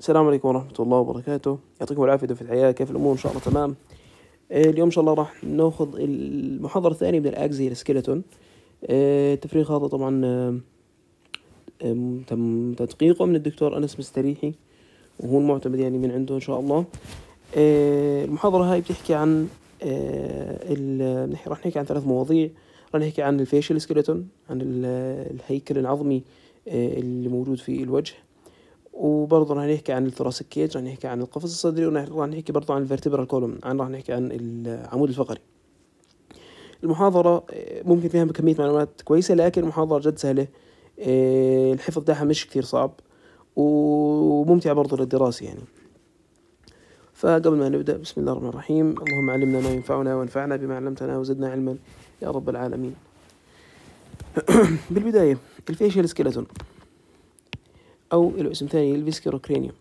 السلام عليكم ورحمة الله وبركاته يعطيكم العافية في الحياة كيف الأمور إن شاء الله تمام آه، اليوم إن شاء الله راح ناخذ المحاضرة الثانية من الأجزي السكيلتون آه، التفريغ هذا طبعا آه، تم تدقيقه من الدكتور أنس مستريحي وهو المعتمد يعني من عنده إن شاء الله المحاضرة هاي بتحكي عن راح نحكي عن ثلاث مواضيع راح نحكي عن الفيشل سكيلتون عن الهيكل العظمي اللي موجود في الوجه وبرضه رح نحكي عن الثوراسيك كيج رح نحكي عن القفص الصدري ورح نحكي برضه عن الفرتبرال كولوم عن يعني رح نحكي عن العمود الفقري المحاضرة آه، ممكن فيها كمية معلومات كويسة لكن المحاضرة جد سهلة آه، الحفظ تاعها مش كثير صعب وممتعة برضه للدراسة يعني فقبل ما نبدأ بسم الله الرحمن الرحيم اللهم علمنا ما ينفعنا وانفعنا بما علمتنا وزدنا علما يا رب العالمين بالبداية الفيشل سكيلتون أو له اسم ثاني للفيسكيروكرينيوم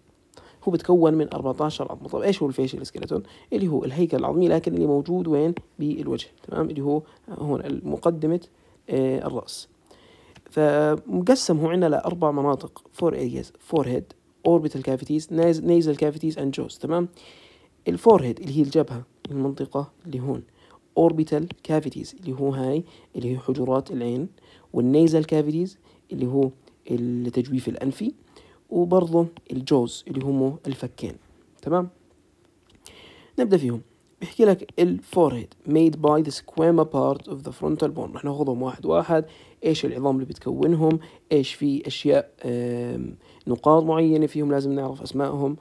هو بتكون من 14 عظمة طب ايش هو الفيشل سكيلتون اللي هو الهيكل العظمي لكن اللي موجود وين بالوجه تمام اللي هو هون مقدمة آه الرأس فمقسم هو عندنا لأربع مناطق فور ارياز فور هيد اوربيتال كافيتيز نيزل كافيتيز اند جوز تمام الفور هيد اللي هي الجبهة المنطقة اللي هون اوربيتال كافيتيز اللي هو هاي اللي هي حجرات العين والنيزل كافيتيز اللي هو التجويف الأنفي وبرضه الجوز اللي هم الفكين تمام نبدأ فيهم بيحكي لك الفورهيد made by the squama part of the frontal bone رح ناخذهم واحد واحد ايش العظام اللي بتكونهم ايش في اشياء نقاط معينة فيهم لازم نعرف اسمائهم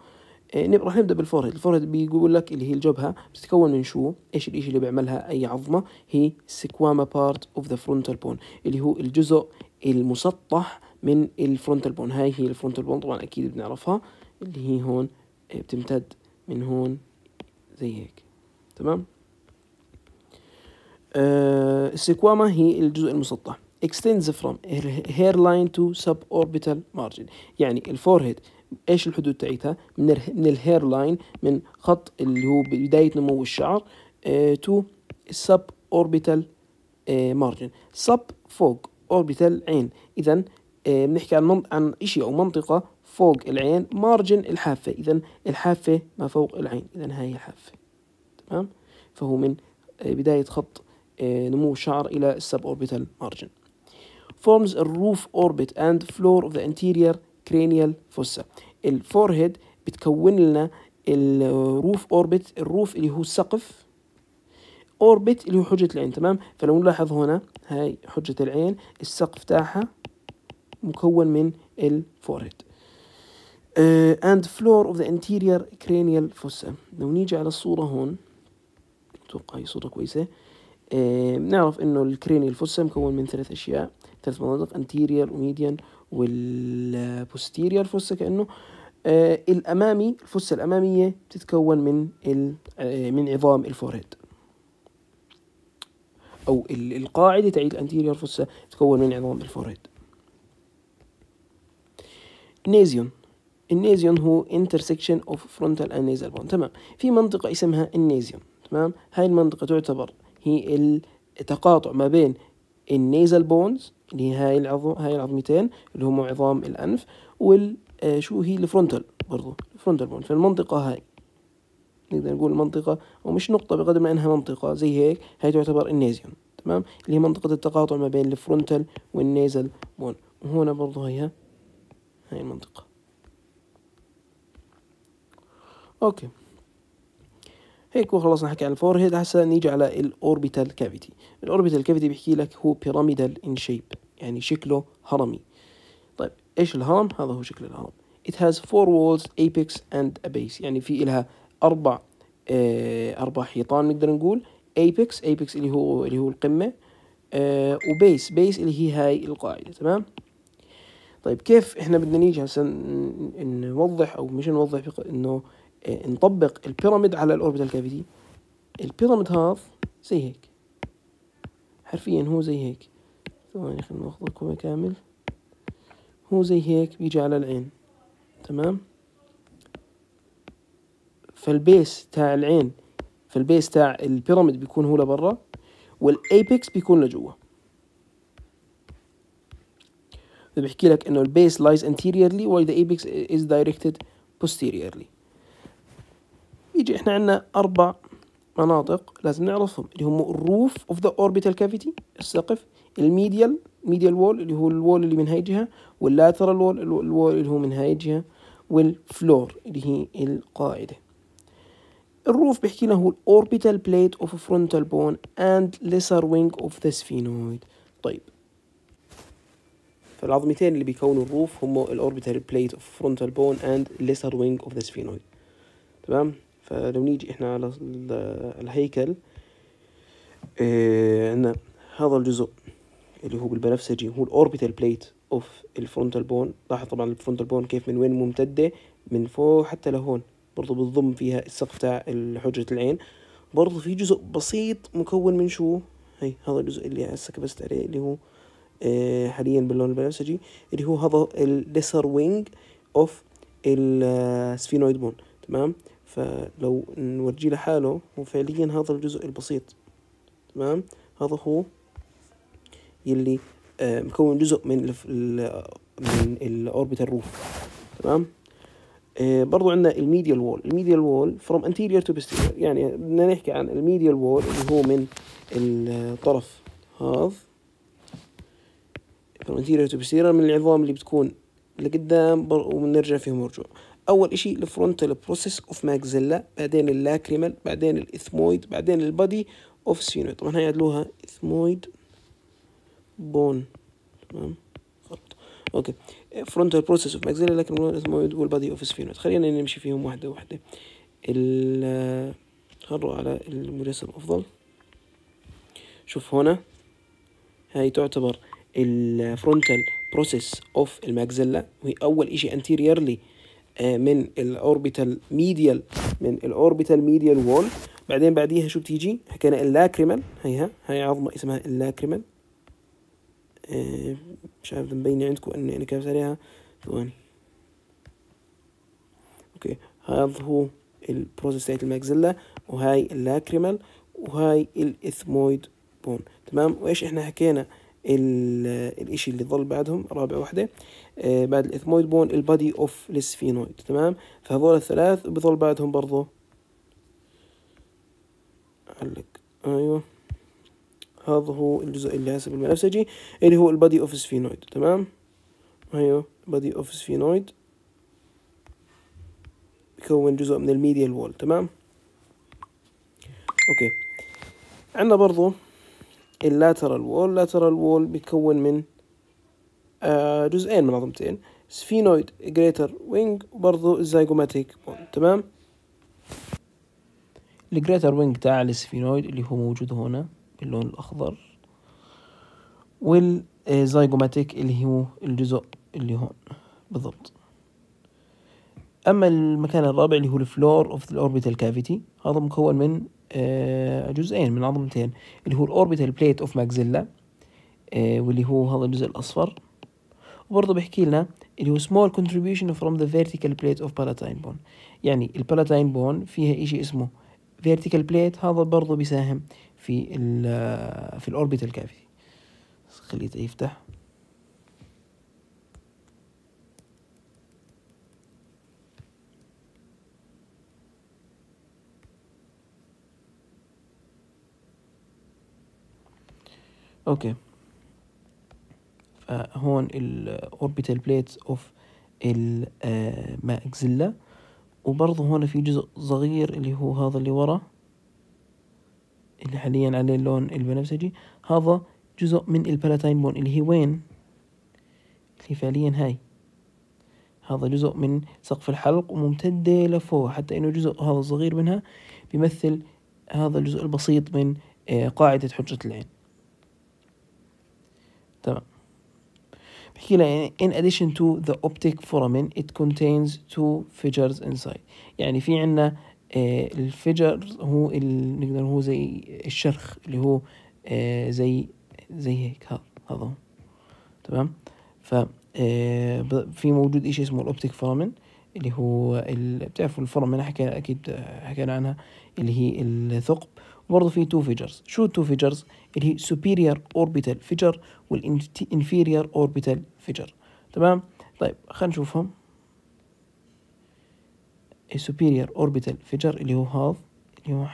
آه، رح نبدا بالفورهيد الفورهيد بيقول لك اللي هي الجبهه بتتكون من شو ايش الشيء اللي بيعملها اي عظمه هي سكواما بارت اوف ذا فرونتال بون اللي هو الجزء المسطح من الفرونتال بون هاي هي الفرونتال بون طبعا اكيد بنعرفها اللي هي هون آه، بتمتد من هون زي هيك تمام آه السكواما هي الجزء المسطح extends from hairline to suborbital margin يعني الفورهيد ايش الحدود تاعتها من ال من الهير لاين من خط اللي هو بدايه نمو الشعر تو آه، suborbital اوربيتال مارجن سب فوق اوربيتال عين اذا إيه، بنحكي عن عن شيء او منطقه فوق العين مارجن الحافه اذا الحافه ما فوق العين اذا هاي الحافه تمام فهو من إيه، بدايه خط إيه، نمو الشعر الى السب اوربيتال مارجن forms a roof orbit and floor of the anterior cranial fossa الفورهيد بتكون لنا الروف اوربت الروف اللي هو السقف اوربت اللي هو حجة العين تمام فلو نلاحظ هنا هاي حجة العين السقف تاعها مكون من الفورهيد آه، and floor of the anterior cranial fossa لو نيجي على الصورة هون اتوقع هي صورة كويسة بنعرف آه، نعرف انه الكرينيال فوسا مكون من ثلاث اشياء ثلاث مناطق median وميديان posterior فوسا كانه uh, الامامي الفوسة الامامية بتتكون من من عظام الفورهيد او القاعدة تعيد الانتيرير فوسة تتكون من عظام الفورهيد النيزيون النيزيون هو intersection of frontal and nasal bone تمام في منطقة اسمها النيزيون تمام هاي المنطقة تعتبر هي التقاطع ما بين النيزل بونز اللي هي هاي العظم هاي العظمتين اللي هم عظام الأنف وال آه، شو هي الفرونتال برضو الفرونتال بون فالمنطقة هاي نقدر نقول المنطقة أو مش نقطة بقدر ما إنها منطقة زي هيك هاي تعتبر النيزيون تمام اللي هي منطقة التقاطع ما بين الفرونتال والنيزل بون وهنا برضو هيها هاي المنطقة اوكي هيك وخلصنا حكي عن الفور هيد هسه نيجي على الاوربيتال كافيتي الاوربيتال كافيتي بيحكي لك هو بيراميدال ان شيب يعني شكله هرمي طيب ايش الهرم هذا هو شكل الهرم it has four walls apex and a base يعني في لها أربع آه أربع حيطان نقدر نقول apex apex اللي هو اللي هو القمة آه وبيس بيس اللي هي هاي القاعدة تمام طيب كيف احنا بدنا نيجي هسه نوضح او مش نوضح انه آه، نطبق البيراميد على الاوربيتال كافيتي البيراميد هذا زي هيك حرفيا هو زي هيك ثواني خلينا ناخذ الكوبا كامل هو زي هيك بيجي على العين تمام فالبيس تاع العين فالبيس تاع البيراميد بيكون هو لبرا والايبكس بيكون لجوا بيحكي لك انه البيس لايز انتيريرلي while the apex is directed posteriorly يجي احنا عندنا اربع مناطق لازم نعرفهم اللي هم الروف اوف ذا اوربيتال كافيتي السقف الميديال ميديال وول اللي هو الوول اللي من هاي الجهه واللاترال وول الوول اللي هو من هاي الجهه والفلور اللي هي القاعده الروف بيحكي لنا هو الاوربيتال بليت اوف فرونتال بون اند ليسر وينج اوف ذا سفينويد طيب فالعظمتين اللي بيكونوا الروف هم الاوربيتال بليت اوف frontal بون اند lesser وينج اوف ذا سفينويد تمام فلو نيجي احنا على الهيكل إيه، عندنا هذا الجزء اللي هو بالبنفسجي هو الاوربيتال بليت اوف الفرونتال بون لاحظ طبعا الفرونتال بون كيف من وين ممتده من فوق حتى لهون برضو بتضم فيها السقف تاع حجرة العين برضو في جزء بسيط مكون من شو هي هذا الجزء اللي هسه كبست عليه اللي هو آه، حاليا باللون البنفسجي اللي هو هذا الليسر وينج اوف السفينويد بون تمام فلو نورجيه لحاله هو فعليا هذا الجزء البسيط تمام هذا هو يلي آه، مكون جزء من الـ من الاوربيتال روف تمام آه، برضو عندنا الميديال وول الميديال وول فروم انتيريور تو posterior يعني بدنا نحكي عن الميديال وول اللي هو من الطرف هذا فروntيرة وبسيرة من العظام اللي بتكون لقدام ونرجع فيهم ورجوع اول اشي الفرونتال بروسيس اوف ماكزيلا بعدين اللاكريمال بعدين الاثمويد بعدين البادي اوف سينويد طبعا هاي عدلوها اثمويد بون تمام اوكي فرونتال بروسيس اوف ماكزيلا لاكريمال الاثمويد والبادي اوف سفينويد خلينا نمشي فيهم واحده واحده ال خلوا على المجسم افضل شوف هنا هاي تعتبر الفرونتال بروسيس اوف الماكزيلا وهي اول شيء انتيريرلي آه، من الاوربيتال ميديال من الاوربيتال ميديال وول بعدين بعديها شو بتيجي حكينا اللاكريمال هيها هي عظمه اسمها اللاكريمال آه، مش عارف مبينة عندكم اني انا كتبت عليها ثواني اوكي هذا هو البروسيس تاعت الماكزيلا وهاي اللاكريمال وهاي الاثمويد بون تمام وايش احنا حكينا الإشي اللي ظل بعدهم رابع وحدة آه، بعد الإثمويد بون البادي أوف السفينويد تمام فهذول الثلاث بظل بعدهم برضو علق أيوه هذا هو الجزء اللي حسب البنفسجي اللي هو البادي أوف السفينويد تمام أيوه بادي أوف السفينويد بيكون جزء من الميديال وول تمام أوكي عندنا برضو اللاترال وول اللاترال وول بيتكون من آه، جزئين من عظمتين سفينويد جريتر وينج وبرضه الزيجوماتيك بون تمام الجريتر وينج تاع السفينويد اللي هو موجود هنا باللون الأخضر والزيجوماتيك اللي هو الجزء اللي هون بالضبط أما المكان الرابع اللي هو الفلور اوف ذا اوربيتال كافيتي هذا مكون من آه، جزئين من عظمتين اللي هو الأوربيتال بليت أوف ماكزيلا واللي هو هذا الجزء الأصفر وبرضه بيحكي لنا اللي هو small contribution from the vertical plate of palatine bone يعني البالاتين بون فيها إشي اسمه vertical plate هذا برضه بيساهم في الـ آه، في الأوربيتال كافيتي خليته يفتح اوكي فهون الاوربيتال بليتس اوف الماكزيلا وبرضه هون في جزء صغير اللي هو هذا اللي ورا اللي حاليا عليه اللون البنفسجي هذا جزء من البلاتين بون اللي هي وين اللي فعليا هاي هذا جزء من سقف الحلق وممتدة لفوق حتى انه جزء هذا الصغير منها بيمثل هذا الجزء البسيط من آه، قاعدة حجة العين تمام بحكي لها يعني in addition to the optic foramen it contains two figures inside يعني في عنا الفجر آه، هو نقدر هو زي الشرخ اللي هو آه، زي زي هيك هذا هذا تمام ف آه، في موجود شيء اسمه الاوبتيك فرامن اللي هو بتعرفوا الفرامن حكينا اكيد حكينا عنها اللي هي الثقب وبرضه في تو فيجرز شو تو فيجرز اللي هي سوبيريور اوربيتال فيجر والانفيريور اوربيتال فيجر تمام طيب خلينا نشوفهم السوبيريور اوربيتال فيجر اللي هو هذا اللي هو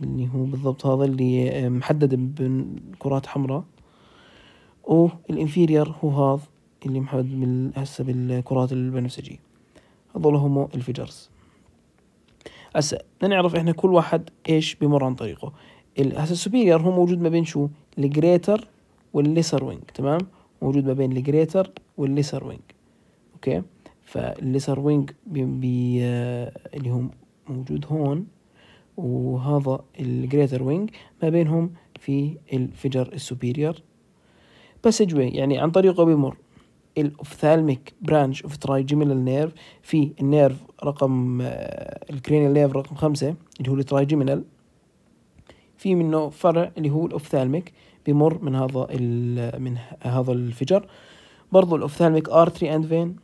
اللي هو بالضبط هذا اللي محدد بالكرات حمراء والانفيريور هو هذا اللي محدد هسه بالكرات البنفسجية هذول هم الفيجرز هسا نعرف احنا كل واحد ايش بمر عن طريقه هسا السوبيريور هو موجود ما بين شو الجريتر والليسر وينج تمام موجود ما بين الجريتر والليسر وينج اوكي فالليسر وينج بي بي آه، اللي هم موجود هون وهذا الجريتر وينج ما بينهم في الفجر السوبيريور باسجوي يعني عن طريقه بيمر الاوفثالميك برانش اوف ترايجيمينال نيرف في النيرف رقم الكرينيال آه، نيرف رقم خمسة اللي هو الترايجيمينال في منه فرع اللي هو الاوفثالميك بمر من هذا من هذا الفجر برضو الاوفثالميك ارتري اند فين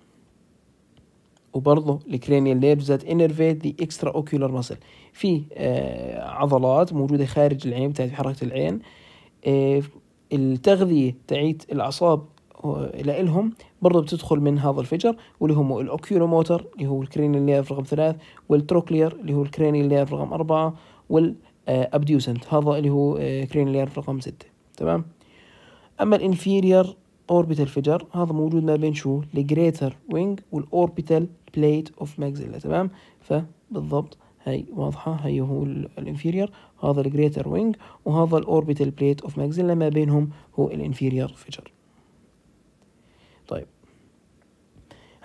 وبرضه الكرينيال نيرف ذات انرفيت ذا اكسترا اوكيولار ماسل في آه، عضلات موجوده خارج العين بتاعت حركه العين آه، التغذيه تاعت الاعصاب لإلهم برضه بتدخل من هذا الفجر واللي هم الاوكيولوموتر اللي هو الكرينيال لايف رقم ثلاث والتروكلير اللي هو الكرينيال لايف رقم أربعة والابديوسنت هذا اللي هو آه، كرينيال لايف رقم ستة تمام اما الانفيرير اوربيتال فجر هذا موجود ما بين شو الجريتر وينج والاوربيتال بليت اوف ماكزيلا تمام فبالضبط هاي واضحة هاي هو الانفيرير هذا الجريتر وينج وهذا الاوربيتال بليت اوف ماكزيلا ما بينهم هو الانفيرير فجر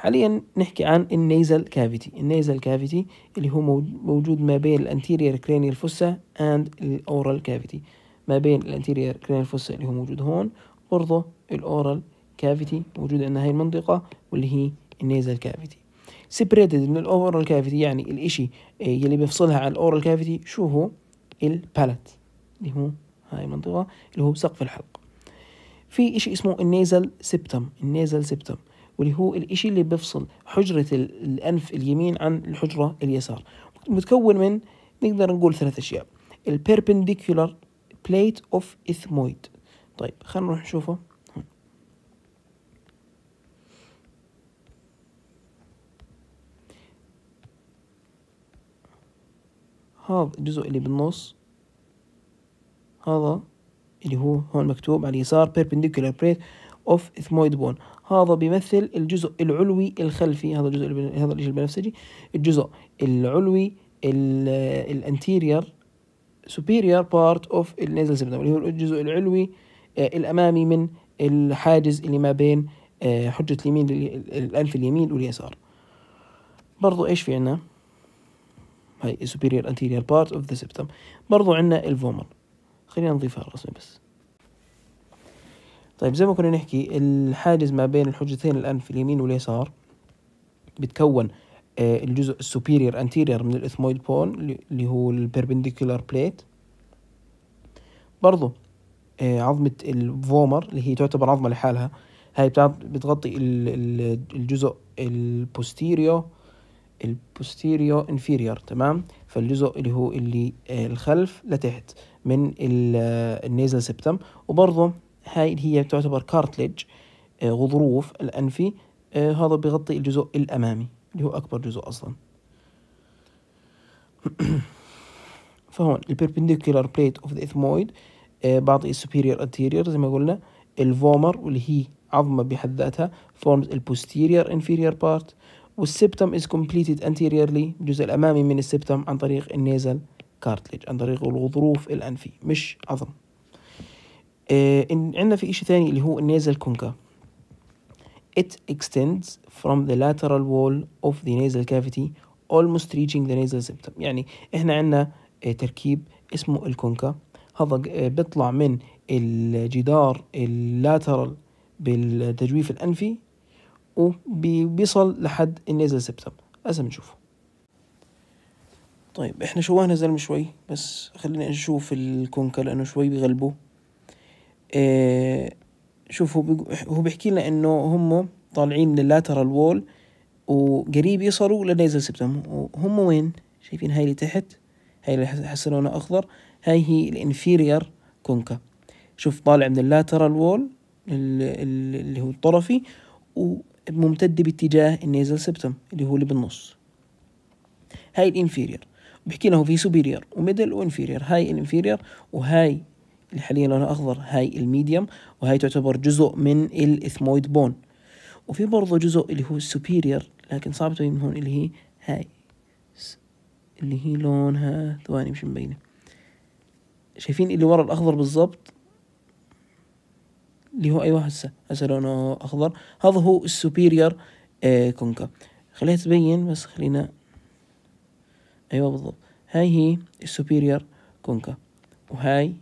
حاليا نحكي عن النيزل كافيتي النيزل كافيتي اللي هو موجود ما بين الانتيرير كرينيال فوسا اند الاورال كافيتي ما بين الانتيرير كرينيال فوسا اللي هو موجود هون برضه الاورال كافيتي موجود عندنا هاي المنطقة واللي هي النيزل كافيتي سيبريتد من الاورال كافيتي يعني الاشي آه، يلي بيفصلها عن الاورال كافيتي شو هو البالت اللي هو هاي المنطقة اللي هو سقف الحلق في اشي اسمه النيزل سيبتم النيزل سيبتم واللي هو الإشي اللي بيفصل حجرة الأنف اليمين عن الحجرة اليسار متكون من نقدر نقول ثلاث أشياء perpendicular plate of ethmoid طيب خلينا نروح نشوفه هذا الجزء اللي بالنص هذا اللي هو هون مكتوب على اليسار perpendicular plate of ethmoid bone هذا بيمثل الجزء العلوي الخلفي هذا الجزء هذا الشيء البنفسجي الجزء العلوي الانتيرير superior part of النيزل سيبتم اللي هو الجزء العلوي آه، الامامي من الحاجز اللي ما بين آه، حجة اليمين الأنف اليمين واليسار برضو إيش في عنا هاي superior anterior part of the septum برضو عنا الفومر خلينا نضيفها الرسمي بس طيب زي ما كنا نحكي الحاجز ما بين الحجتين الأنف اليمين واليسار بتكون آه، الجزء السوبيريور انتيرير من الاثمويد بون اللي هو البربنديكولار بليت برضو آه، عظمة الفومر اللي هي تعتبر عظمة لحالها هاي بتغطي الجزء البوستيريو البوستيريو انفيريور تمام فالجزء اللي هو اللي آه، الخلف لتحت من النيزل سبتم وبرضه هاي اللي هي تعتبر كارتلج آه، غضروف الأنفي آه، هذا بيغطي الجزء الأمامي اللي هو أكبر جزء أصلا فهون البيربنديكولار بليت اوف ذا اثمويد بعطي السوبيريور انتيريور زي ما قلنا الفومر واللي هي عظمة بحد ذاتها forms البوستيريور inferior part والسبتم is completed anteriorly الجزء الأمامي من السبتم عن طريق النيزل cartilage عن طريق الغضروف الأنفي مش عظم آه، عندنا في إشي ثاني اللي هو النيزل كونكا It extends from the lateral wall of the nasal cavity almost reaching the nasal septum يعني احنا عندنا آه، تركيب اسمه الكونكا هذا آه، بيطلع من الجدار اللاترال بالتجويف الأنفي وبيصل لحد النيزل سبتم هسه بنشوفه طيب احنا شوهنا زلمة شوي بس خلينا نشوف الكونكا لأنه شوي بغلبه إيه، شوف هو هو بيحكي لنا انه هم طالعين لللاترال وول وقريب يصلوا للنيزل سبتم وهم وين شايفين هاي اللي تحت هاي اللي حس لونها اخضر هاي هي الانفيرير كونكا شوف طالع من اللاترال وول اللي هو الطرفي وممتد باتجاه النيزل سبتم اللي هو اللي بالنص هاي الانفيرير بحكي لنا هو في سوبيرير وميدل وانفيرير هاي الانفيرير وهاي اللي حاليا لونها أخضر هاي الميديوم وهاي تعتبر جزء من الإثمويد بون وفي برضه جزء اللي هو السوبيريور لكن صعب تبين هون اللي هي هاي اللي هي لونها ثواني مش مبينة شايفين اللي ورا الأخضر بالضبط اللي هو أيوة هسه هسه لونه أخضر هذا هو السوبيريور آه كونكا خليها تبين بس خلينا أيوة بالضبط هاي هي السوبيريور كونكا وهاي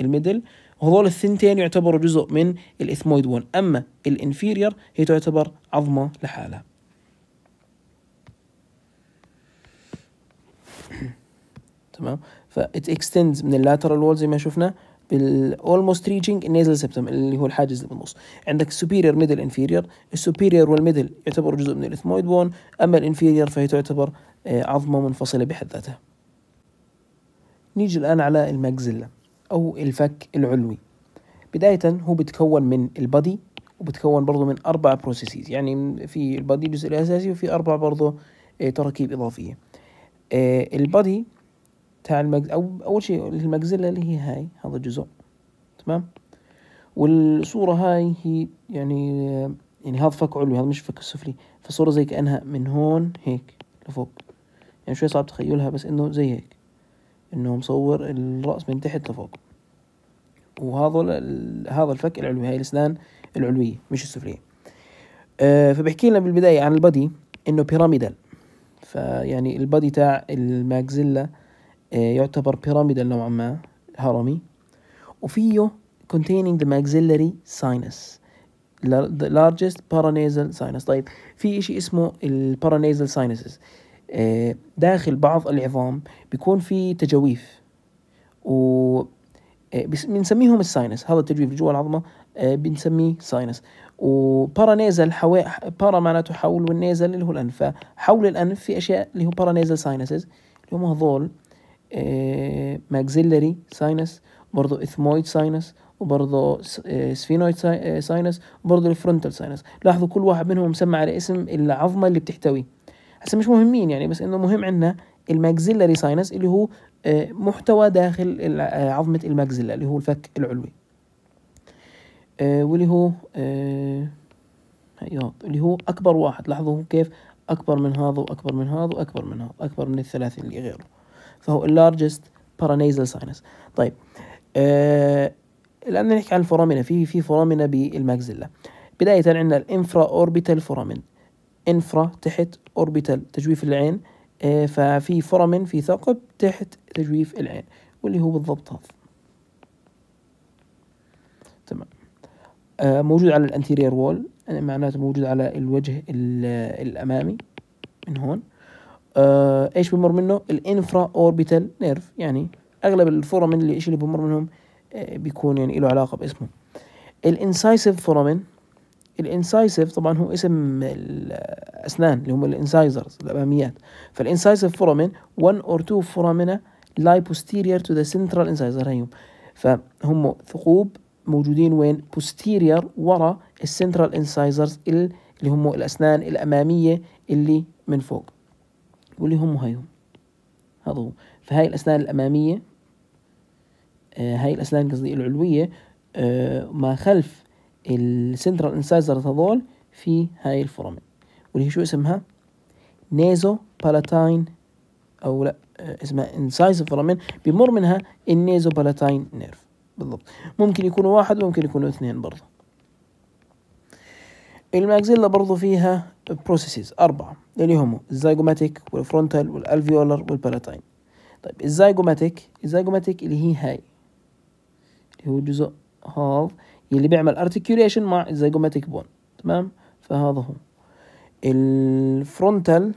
الميدل وهذول الثنتين يعتبروا جزء من الاثمويد 1 أما الانفيرير هي تعتبر عظمة لحالها تمام it اكستندز من اللاترال وول زي ما شفنا بالالموست ريتشنج النيزل سبتم اللي هو الحاجز اللي بالنص عندك superior ميدل انفيرير السوبيريور والميدل يعتبروا جزء من الاثمويد بون اما الانفيريور فهي تعتبر آه، عظمه منفصله بحد ذاتها نيجي الان على الماكسيلا أو الفك العلوي بداية هو بيتكون من البادي وبتكون برضه من أربع بروسيسز يعني في البادي الجزء الأساسي وفي أربع برضه آه، تراكيب إضافية آه، البادي تاع المجز أو أول شيء المجزلة اللي هي هاي هذا الجزء تمام والصورة هاي هي يعني آه، يعني هذا فك علوي هذا مش فك سفلي فصورة زي كأنها من هون هيك لفوق يعني شوي صعب تخيلها بس إنه زي هيك انه مصور الراس من تحت لفوق وهذا هذا الفك العلوي هاي الاسنان العلويه مش السفليه أه فبحكي لنا بالبدايه عن البادي انه بيراميدال فيعني البادي تاع الماكزيلا أه يعتبر بيراميدال نوعا ما هرمي وفيه containing the maxillary sinus the largest paranasal sinus طيب في شيء اسمه البارانيزال sinuses آه، داخل بعض العظام بيكون في تجاويف و آه، بنسميهم الساينس هذا التجويف جوا العظمه آه، بنسميه ساينس وبارانيزل حو... بارا معناته حول والنيزل اللي هو الانف فحول الانف في اشياء اللي هو بارانيزل ساينسز اللي هم هذول ماكسيلري ساينس برضه اثمويد ساينس وبرضه سفينويد ساينس وبرضه الفرونتال ساينس لاحظوا كل واحد منهم مسمى على اسم العظمه اللي بتحتويه هسه مش مهمين يعني بس انه مهم عندنا الماكسيلاري ساينس اللي هو آه، محتوى داخل آه، عظمه الماكسيلا اللي هو الفك العلوي آه، واللي هو اللي هو اكبر واحد لاحظوا كيف اكبر من هذا واكبر من هذا واكبر من هذا اكبر من الثلاثه اللي غيره فهو اللارجست بارانيزل ساينس طيب الان نحكي عن الفورامينا في في فورامينا بالماكسيلا بدايه عندنا الانفرا اوربيتال فورامين انفرا تحت اوربيتال تجويف العين آه، ففي فورمن في ثقب تحت تجويف العين واللي هو بالضبط هذا تمام آه، موجود على الانتيرير وول يعني معناته موجود على الوجه الامامي من هون آه ايش بمر منه الانفرا اوربيتال نيرف يعني اغلب الفورمن اللي ايش اللي بمر منهم آه بيكون يعني له علاقه باسمه الانسايسيف فورمن الانسايسيف طبعا هو اسم الاسنان اللي هم الانسايزرز الاماميات فالانسايسيف فورامين 1 اور 2 فورامينا lie posterior to the central انسايزر هيهم فهم ثقوب موجودين وين posterior ورا السنترال انسايزرز اللي هم الاسنان الاماميه اللي من فوق واللي هم هيهم هذا هو فهاي الاسنان الاماميه آه، هاي الاسنان قصدي العلويه آه، ما خلف السنترال انسايزر هذول في هاي الفورامين واللي هي شو اسمها نيزو بالاتاين او لا اسمها انسايز فورامين بيمر منها النيزو بالاتاين نيرف بالضبط ممكن يكونوا واحد وممكن يكونوا اثنين برضه الماكزيلا برضه فيها بروسيسز أربعة اللي هم الزيجوماتيك والفرونتال والألفيولر والبالاتاين طيب الزيجوماتيك الزيجوماتيك اللي هي هاي اللي هو جزء هذا يلي بيعمل ارتكيوليشن مع الزيجوماتيك بون تمام فهذا هو الفرونتال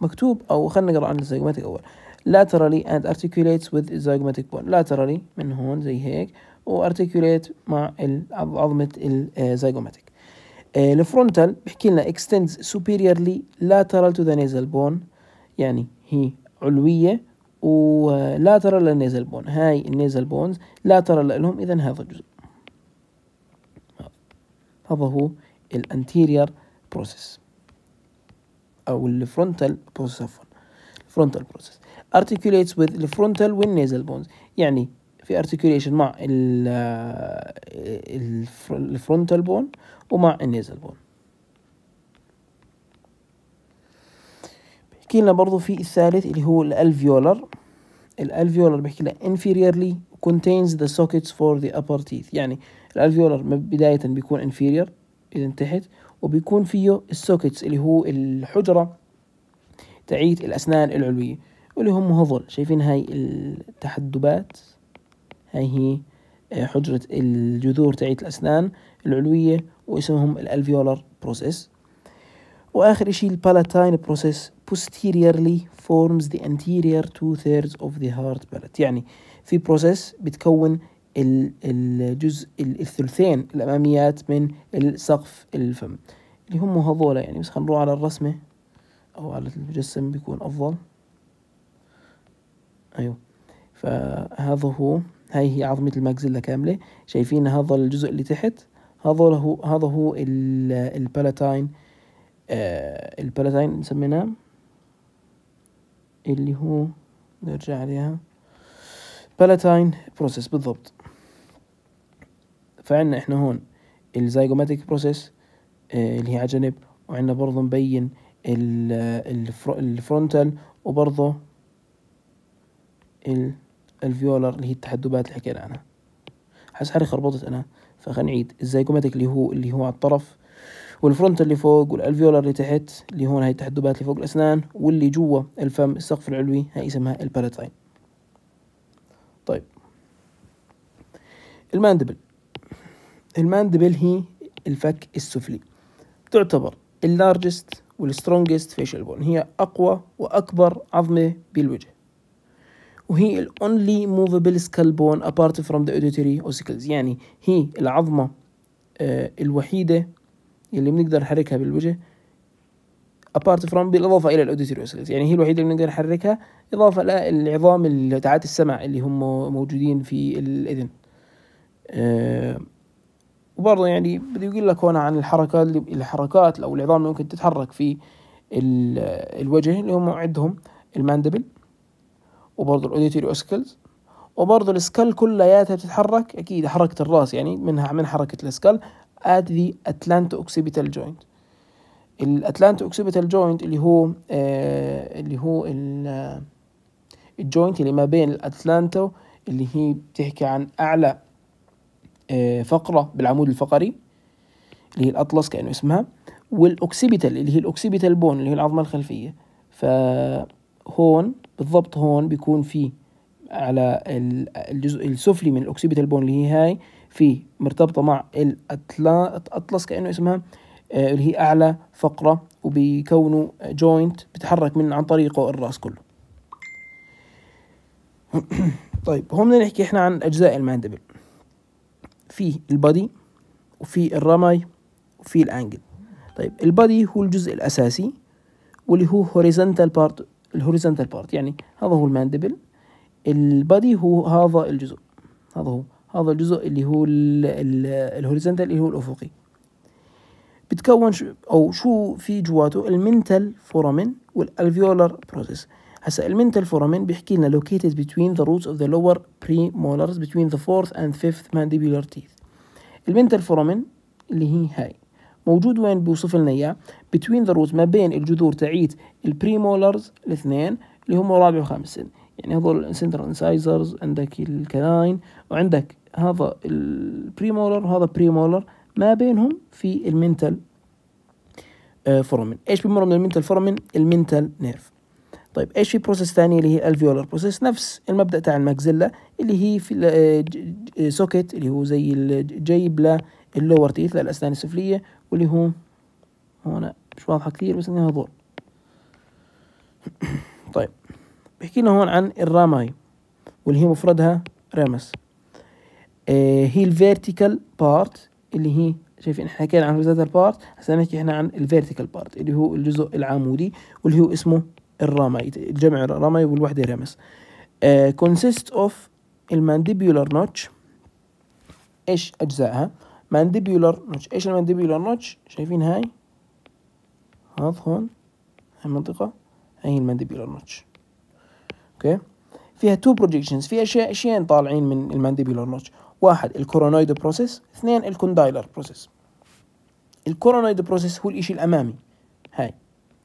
مكتوب او خلينا نقرا عن الزيجوماتيك اول laterally and articulates with zygomatic bone laterally من هون زي هيك وarticulate مع عظمة الزيجوماتيك الفرونتال بحكي لنا extends superiorly lateral to the nasal bone يعني هي علوية و آه، lateral للنيزل بون هاي النيزل بونز lateral لهم إذا هذا الجزء هذا هو الانتيرير بروسيس او الفرونتال بروسيس عفوا الفرونتال بروسيس articulates with the frontal and nasal bones يعني في articulation مع ال الفرونتال آه، بون ومع النيزل بون بيحكي لنا برضه في الثالث اللي هو الالفيولر الالفيولر بيحكي لنا inferiorly contains the sockets for the upper teeth يعني الالفيولر بداية بيكون inferior إذا تحت وبيكون فيه السوكتس اللي هو الحجرة تعيد الأسنان العلوية واللي هم هذول شايفين هاي التحدبات هاي هي آه، حجرة الجذور تعيد الأسنان العلوية واسمهم الالفيولر بروسيس وآخر إشي البالاتاين بروسيس posteriorly forms the anterior two thirds of the heart palate يعني في بروسيس بتكون الجزء الثلثين الأماميات من السقف الفم اللي هم هذولا يعني بس هنروح على الرسمة أو على المجسم بيكون أفضل أيوه فهذا هو هاي هي عظمة الماكزيلا كاملة شايفين هذا الجزء اللي تحت هذا هو هذا هو البالاتاين آه البالاتاين سميناه اللي هو نرجع عليها بالاتاين بروسيس بالضبط فعنا احنا هون الزيجوماتيك آه، بروسيس اللي هي على جنب وعندنا برضه مبين الفرونتال وبرضه الفيولر اللي هي التحدبات اللي حكينا عنها حس حالي خربطت انا فخلينا نعيد الزيجوماتيك اللي هو اللي هو على الطرف والفرونت اللي فوق والالفيولر اللي تحت اللي هون هاي التحدبات اللي فوق الاسنان واللي جوا الفم السقف العلوي هاي اسمها البالاتاين طيب الماندبل الماندبل هي الفك السفلي تعتبر اللارجست والسترونجست فيشل بون هي أقوى وأكبر عظمة بالوجه وهي ال only movable skull bone apart from the auditory يعني هي العظمة آه، الوحيدة اللي بنقدر نحركها بالوجه ابارت فروم بالاضافه الى الاوديتوري اوسيلز يعني هي الوحيده اللي نقدر نحركها اضافه الى العظام تعات السمع اللي هم موجودين في الاذن أه وبرضه يعني بده يقول لك هنا عن الحركات الحركات او العظام اللي ممكن تتحرك في الوجه اللي هم عندهم الماندبل وبرضه الاوديتوري اوسكلز وبرضه السكال كلياتها بتتحرك اكيد حركه الراس يعني منها من حركه السكال اد ذا اتلانتو اوكسيبيتال جوينت الاتلانت اوكسيبيتال جوينت اللي هو آه، اللي هو آه، الجوينت اللي ما بين الاتلانتو اللي هي بتحكي عن اعلى آه، فقره بالعمود الفقري اللي هي الاطلس كانه اسمها والاوكسيبيتال اللي هي الاوكسيبيتال بون اللي هي العظمه الخلفيه فهون بالضبط هون بيكون في على الجزء السفلي من الاوكسيبيتال بون اللي هي هاي في مرتبطه مع الاطلس كانه اسمها آه، اللي هي أعلى فقرة وبيكونوا جوينت بتحرك من عن طريقه الرأس كله طيب هون بدنا نحكي احنا عن أجزاء الماندبل في البادي وفي الرمي وفي الأنجل طيب البادي هو الجزء الأساسي واللي هو هوريزنتال بارت الهوريزنتال بارت يعني هذا هو الماندبل البادي هو هذا الجزء هذا هو هذا الجزء اللي هو الهوريزنتال اللي هو الأفقي بتكون او شو في جواته المنتال فورامين والالفيولار بروسيس هسا المنتال فورامين بيحكي لنا located between the roots of the lower premolars between the fourth and fifth mandibular teeth المنتال فورامين اللي هي هاي موجود وين بيوصف لنا اياه between the roots ما بين الجذور تاعيت البريمولرز الاثنين اللي هم رابع وخامس سن يعني هذول السنتر انسايزرز عندك الكلاين وعندك هذا البريمولر وهذا بريمولر ما بينهم في المنتال فورمن آه، ايش بيمر من المنتال فورمن المنتال نيرف طيب ايش في بروسيس ثانيه اللي هي الفيولر بروسيس نفس المبدا تاع الماكزيلا اللي هي في سوكيت آه، آه، اللي هو زي الجيب للور تيث للاسنان السفليه واللي هو هنا مش واضحه كثير بس انها ضوء طيب بحكي لنا هون عن الراماي واللي هي مفردها رامس هي الفيرتيكال بارت اللي هي شايفين احنا حكينا عن الهوريزونتال بارت هسه نحكي احنا عن الفيرتيكال بارت اللي هو الجزء العمودي واللي هو اسمه الرامي الجمع رامي والوحده رامس كونسيست آه، اوف المانديبولار نوتش ايش اجزائها مانديبولار نوتش ايش المانديبولار نوتش شايفين هاي هذا هون هاي المنطقه هاي المانديبولار نوتش اوكي فيها تو بروجيكشنز في اشياء اشياء طالعين من المانديبولار نوتش واحد الكورونويد بروسيس اثنين الكوندايلر بروسيس الكورونويد بروسيس هو الإشي الأمامي هاي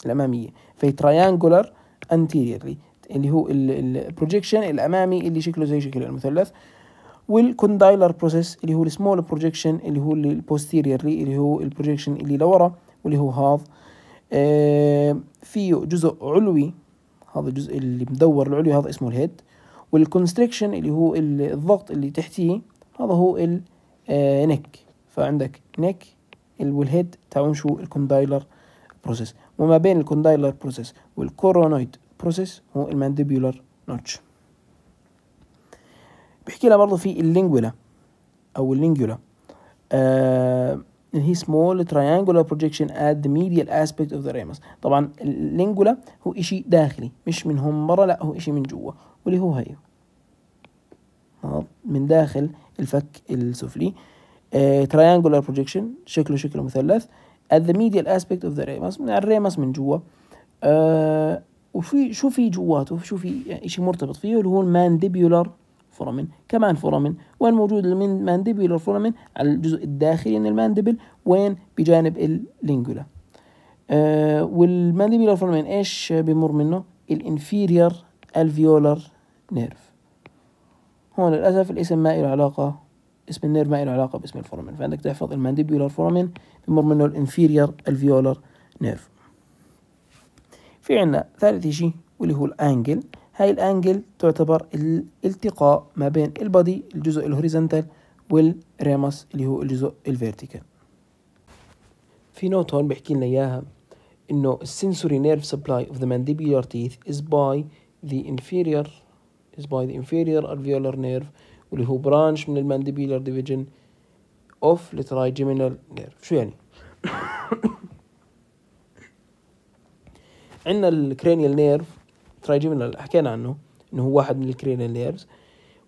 الأمامية في تريانجولر anteriorly اللي هو البروجيكشن الأمامي اللي شكله زي شكل المثلث والكوندايلر بروسيس اللي هو السمول بروجيكشن اللي هو البوستيريورلي اللي هو البروجيكشن اللي لورا واللي هو هاف آه، فيه جزء علوي هذا الجزء اللي مدور العلوي هذا اسمه الهيد والكونستريكشن اللي هو الضغط اللي تحتيه هذا هو ال نك آه، فعندك نك والهيد تاعون شو الكوندايلر بروسيس وما بين الكوندايلر بروسيس والكورونويد بروسيس هو المانديبولر نوتش بحكي لنا برضه في اللينجولا او اللينجولا اللي هي سمول تريانجولا بروجيكشن ات ذا ميديال اسبيكت اوف ذا ريموس طبعا اللينجولا هو اشي داخلي مش من هم برا لا هو اشي من جوا واللي هو هي من داخل الفك السفلي تريانجولار آه، بروجيكشن شكله شكل مثلث at the medial aspect of the ramus من الريمس من جوا آه وفي شو في جواته شو في شيء مرتبط فيه اللي هو المانديبيولار فورامين كمان فورامين وين موجود المانديبيولار فورامين على الجزء الداخلي من المانديبل وين بجانب اللينجولا آه والمانديبيولار فورامين ايش بيمر منه الانفيرير الفيولار نيرف هو للأسف الاسم ما له علاقة اسم النير ما له علاقة باسم الفورمين فعندك تحفظ المانديبولار فورامين بمر منه الانفيريور الفيولر نيرف في عنا ثالث شيء واللي هو الانجل هاي الانجل تعتبر الالتقاء ما بين البادي الجزء الهوريزنتال والريمس اللي هو الجزء الفيرتيكال في نوت هون بحكي لنا اياها انه السنسوري نيرف سبلاي اوف ذا مانديبولار تيث از باي the inferior is by the inferior alveolar nerve واللي هو برانش من المانديبيلر division of the trigeminal nerve شو يعني؟ عندنا الكرينيال نيرف ترايجيمينال حكينا عنه انه هو واحد من الكرينيال نيرفز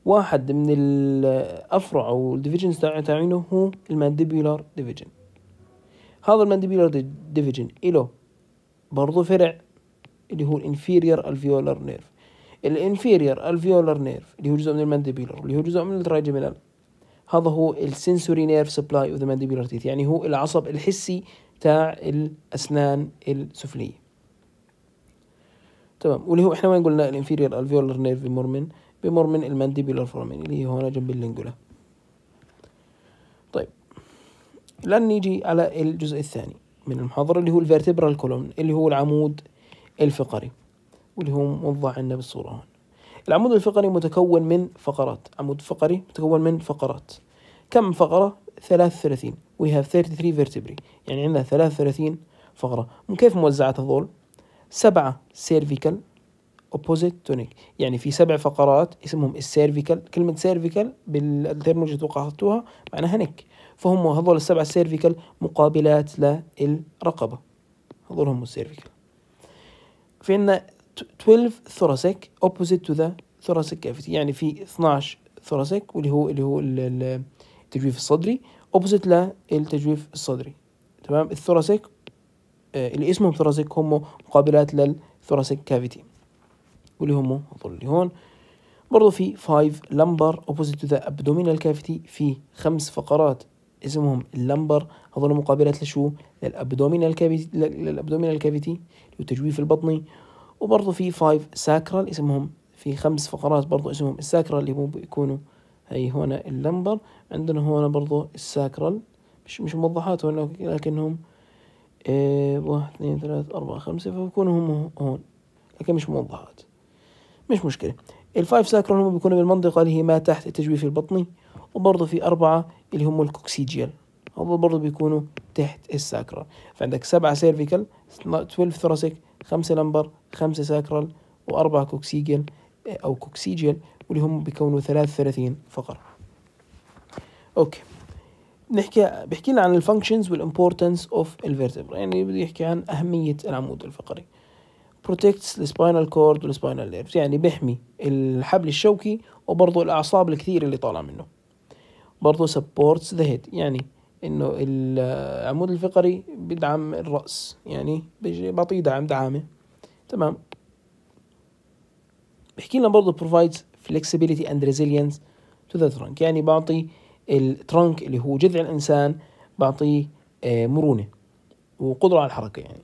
واحد من الافرع او الديفيجنز تاعينه هو المانديبيلر ديفيجن هذا المانديبيلر ديفيجن له برضه فرع اللي هو الانفيرير الفيولر نيرف الانفيرير الفيولر نيرف اللي هو جزء من المانديبيلر اللي هو جزء من الترايجمينال هذا هو السنسوري نيرف سبلاي اوف ذا مانديبيلر تيث يعني هو العصب الحسي تاع الاسنان السفليه تمام واللي هو احنا وين قلنا الانفيرير الفيولر نيرف بمر من بمر من المانديبيلر فورمين اللي هي هون جنب اللينجولا طيب الان نيجي على الجزء الثاني من المحاضرة اللي هو الفيرتبرال كولون اللي هو العمود الفقري واللي هو موضع عندنا بالصورة هون العمود الفقري متكون من فقرات عمود فقري متكون من فقرات كم فقرة؟ 33 we have 33 vertebrae يعني عندنا 33 فقرة كيف موزعات هذول؟ سبعة cervical opposite tonic يعني في سبع فقرات اسمهم السيرفيكال كلمة سيرفيكال بالترمولوجي اتوقع حطوها معناها نك فهم هذول السبع السيرفيكال مقابلات للرقبة هذول هم السيرفيكال في عندنا 12 thoracic opposite to the thoracic cavity يعني في 12 thoracic واللي هو اللي هو التجويف الصدري opposite للتجويف الصدري تمام الثوراسيك آه، اللي اسمهم ثوراسيك هم مقابلات للثوراسيك كافيتي واللي هم هذول اللي هون برضه في 5 لمبر اوبوزيت تو ذا ابدومينال كافيتي في خمس فقرات اسمهم اللمبر هذول مقابلات لشو للابدومينال كافيتي للابدومينال كافيتي والتجويف البطني وبرضه في فايف ساكرال اسمهم في خمس فقرات برضو اسمهم الساكرال اللي هم بيكونوا هي هنا اللمبر عندنا هنا برضو الساكرال مش مش موضحات هنا لكنهم إيه واحد اثنين ثلاثة أربعة خمسة فبيكونوا هم هون لكن مش موضحات مش مشكلة الفايف ساكرال هم بيكونوا بالمنطقة اللي هي ما تحت التجويف البطني وبرضه في أربعة اللي هم الكوكسيجيال هم برضه بيكونوا تحت الساكرال فعندك سبعة سيرفيكال 12 ثراسك خمسة لمبر خمسة ساكرال وأربعة كوكسيجل أو كوكسيجل واللي هم بيكونوا 33 فقرة أوكي نحكي بيحكي لنا عن الفانكشنز والامبورتنس اوف الفيرتبرا يعني بده يحكي عن اهميه العمود الفقري protects السباينال كورد والسباينال نيرف يعني بيحمي الحبل الشوكي وبرضه الاعصاب الكثيره اللي طالعه منه برضه supports the head يعني انه العمود الفقري بدعم الراس يعني بعطيه دعم دعامه تمام بحكي لنا برضه provides flexibility and resilience to the trunk يعني بعطي الترنك اللي هو جذع الانسان بعطيه آه، مرونه وقدره على الحركه يعني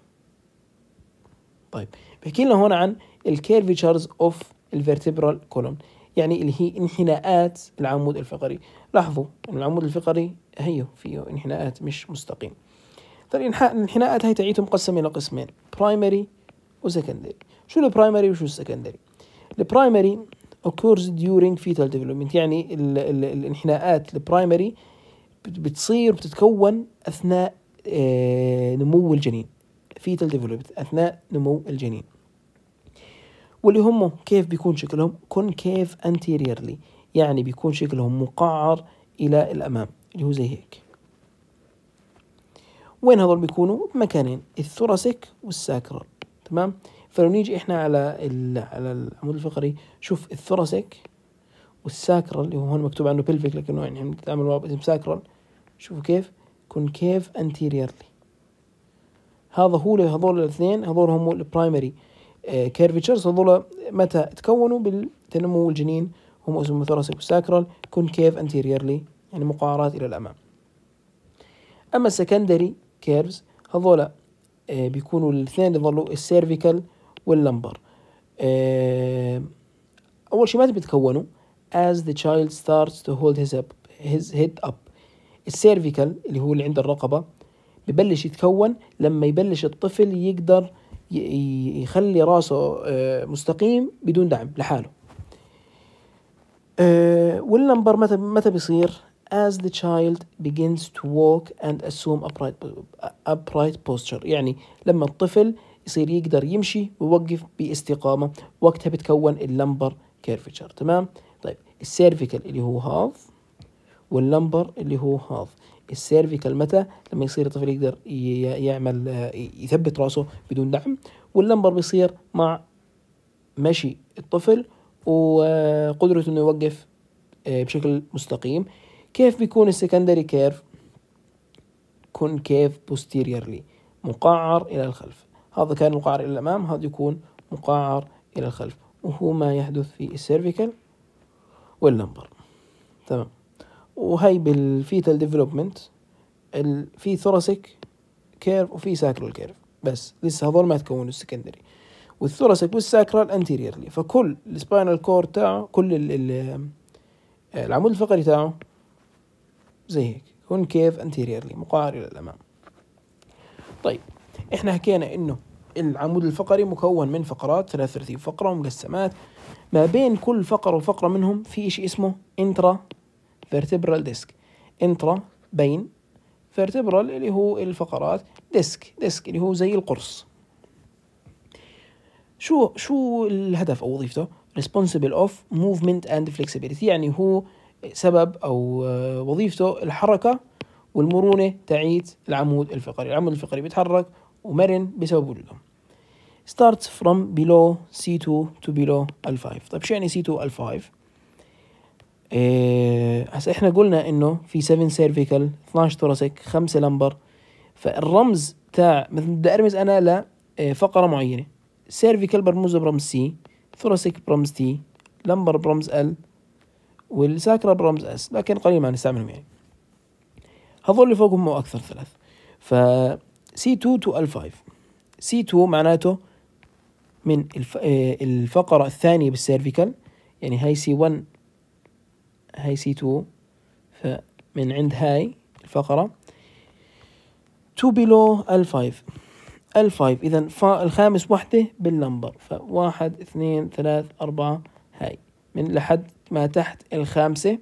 طيب بحكي لنا هون عن الكيرفيتشرز اوف الفيرتبرال كولوم يعني اللي هي انحناءات العمود الفقري لاحظوا أن العمود الفقري هيو فيه انحناءات مش مستقيم فالانحناءات هي تعيته مقسمة إلى قسمين برايمري وسكندري شو البرايمري وشو السكندري البرايمري occurs during fetal development يعني الـ الـ الانحناءات البرايمري بتصير بتتكون أثناء آه، نمو الجنين fetal development أثناء نمو الجنين واللي هم كيف بيكون شكلهم كونكيف anteriorly يعني بيكون شكلهم مقعر إلى الأمام اللي هو زي هيك وين هذول بيكونوا؟ بمكانين الثوراسيك والساكرال تمام؟ فلو نيجي احنا على على العمود الفقري شوف الثوراسيك والساكرال اللي هو هون مكتوب عنه بلفيك لكنه يعني بنتعامل معه باسم ساكرال شوفوا كيف؟ كونكيف انتيريرلي هذا هو هذول الاثنين هذول هم البرايمري آه، كيرفيتشرز هذول متى تكونوا بالتنمو الجنين هم اسمه ثوراسيك وساكرال كيف انتيريرلي يعني مقارات الى الامام اما السكندري كيرفز هذول آه، بيكونوا الاثنين يظلوا السيرفيكال واللمبر آه، اول شيء متى بيتكونوا as the child starts to hold his, up, his head up السيرفيكال اللي هو اللي عند الرقبة ببلش يتكون لما يبلش الطفل يقدر يخلي راسه آه، مستقيم بدون دعم لحاله آه، والنمبر متى متى بيصير as the child begins to walk and assume upright, upright posture يعني لما الطفل يصير يقدر يمشي ويوقف باستقامة وقتها بتكون اللمبر كيرفتشر تمام طيب السيرفيكال اللي هو هاف واللمبر اللي هو هاف السيرفيكال متى لما يصير الطفل يقدر يعمل آه، يثبت راسه بدون دعم واللمبر بيصير مع مشي الطفل وقدرته انه يوقف آه، بشكل مستقيم كيف بيكون السكندري كيرف كونكيف بوستيريرلي مقعر الى الخلف هذا كان مقعر الى الامام هذا يكون مقعر الى الخلف وهو ما يحدث في السيرفيكال واللمبر تمام وهي بالفيتال ديفلوبمنت في ثوراسيك كيرف وفي ساكرال كيرف بس لسه هذول ما تكونوا السكندري والثوراسيك والساكرال انتيريرلي فكل السباينال كور تاعه كل ال العمود الفقري تاعه زي هيك كيف انتيريرلي مقعر الى الامام طيب احنا حكينا انه العمود الفقري مكون من فقرات 33 فقرة ومقسمات ما بين كل فقرة وفقرة منهم في شيء اسمه انترا vertebral disc intra بين vertebral اللي هو الفقرات ديسك ديسك اللي هو زي القرص شو شو الهدف او وظيفته responsible of movement and flexibility يعني هو سبب او آه، وظيفته الحركه والمرونه تعيد العمود الفقري العمود الفقري بيتحرك ومرن بسبب وجوده starts from below C2 to below L5 طيب شو يعني C2 L5 إيه، هسه احنا قلنا انه في 7 سيرفيكال 12 توراسيك 5 لمبر فالرمز تاع مثلا بدي ارمز انا لفقره إيه، معينه سيرفيكال برمزه برمز سي ثوراسيك برمز تي لمبر برمز ال والساكرا برمز اس لكن قليل ما نستعملهم يعني هذول اللي فوقهم هو اكثر ثلاث ف سي 2 تو ال 5 سي 2 معناته من إيه، الفقره الثانيه بالسيرفيكال يعني هاي سي 1 هاي سي تو فمن عند هاي الفقرة تو بيلو ال5 ال5 إذا الخامس وحدة بالنمبر فواحد اثنين ثلاث أربعة هاي من لحد ما تحت الخامسة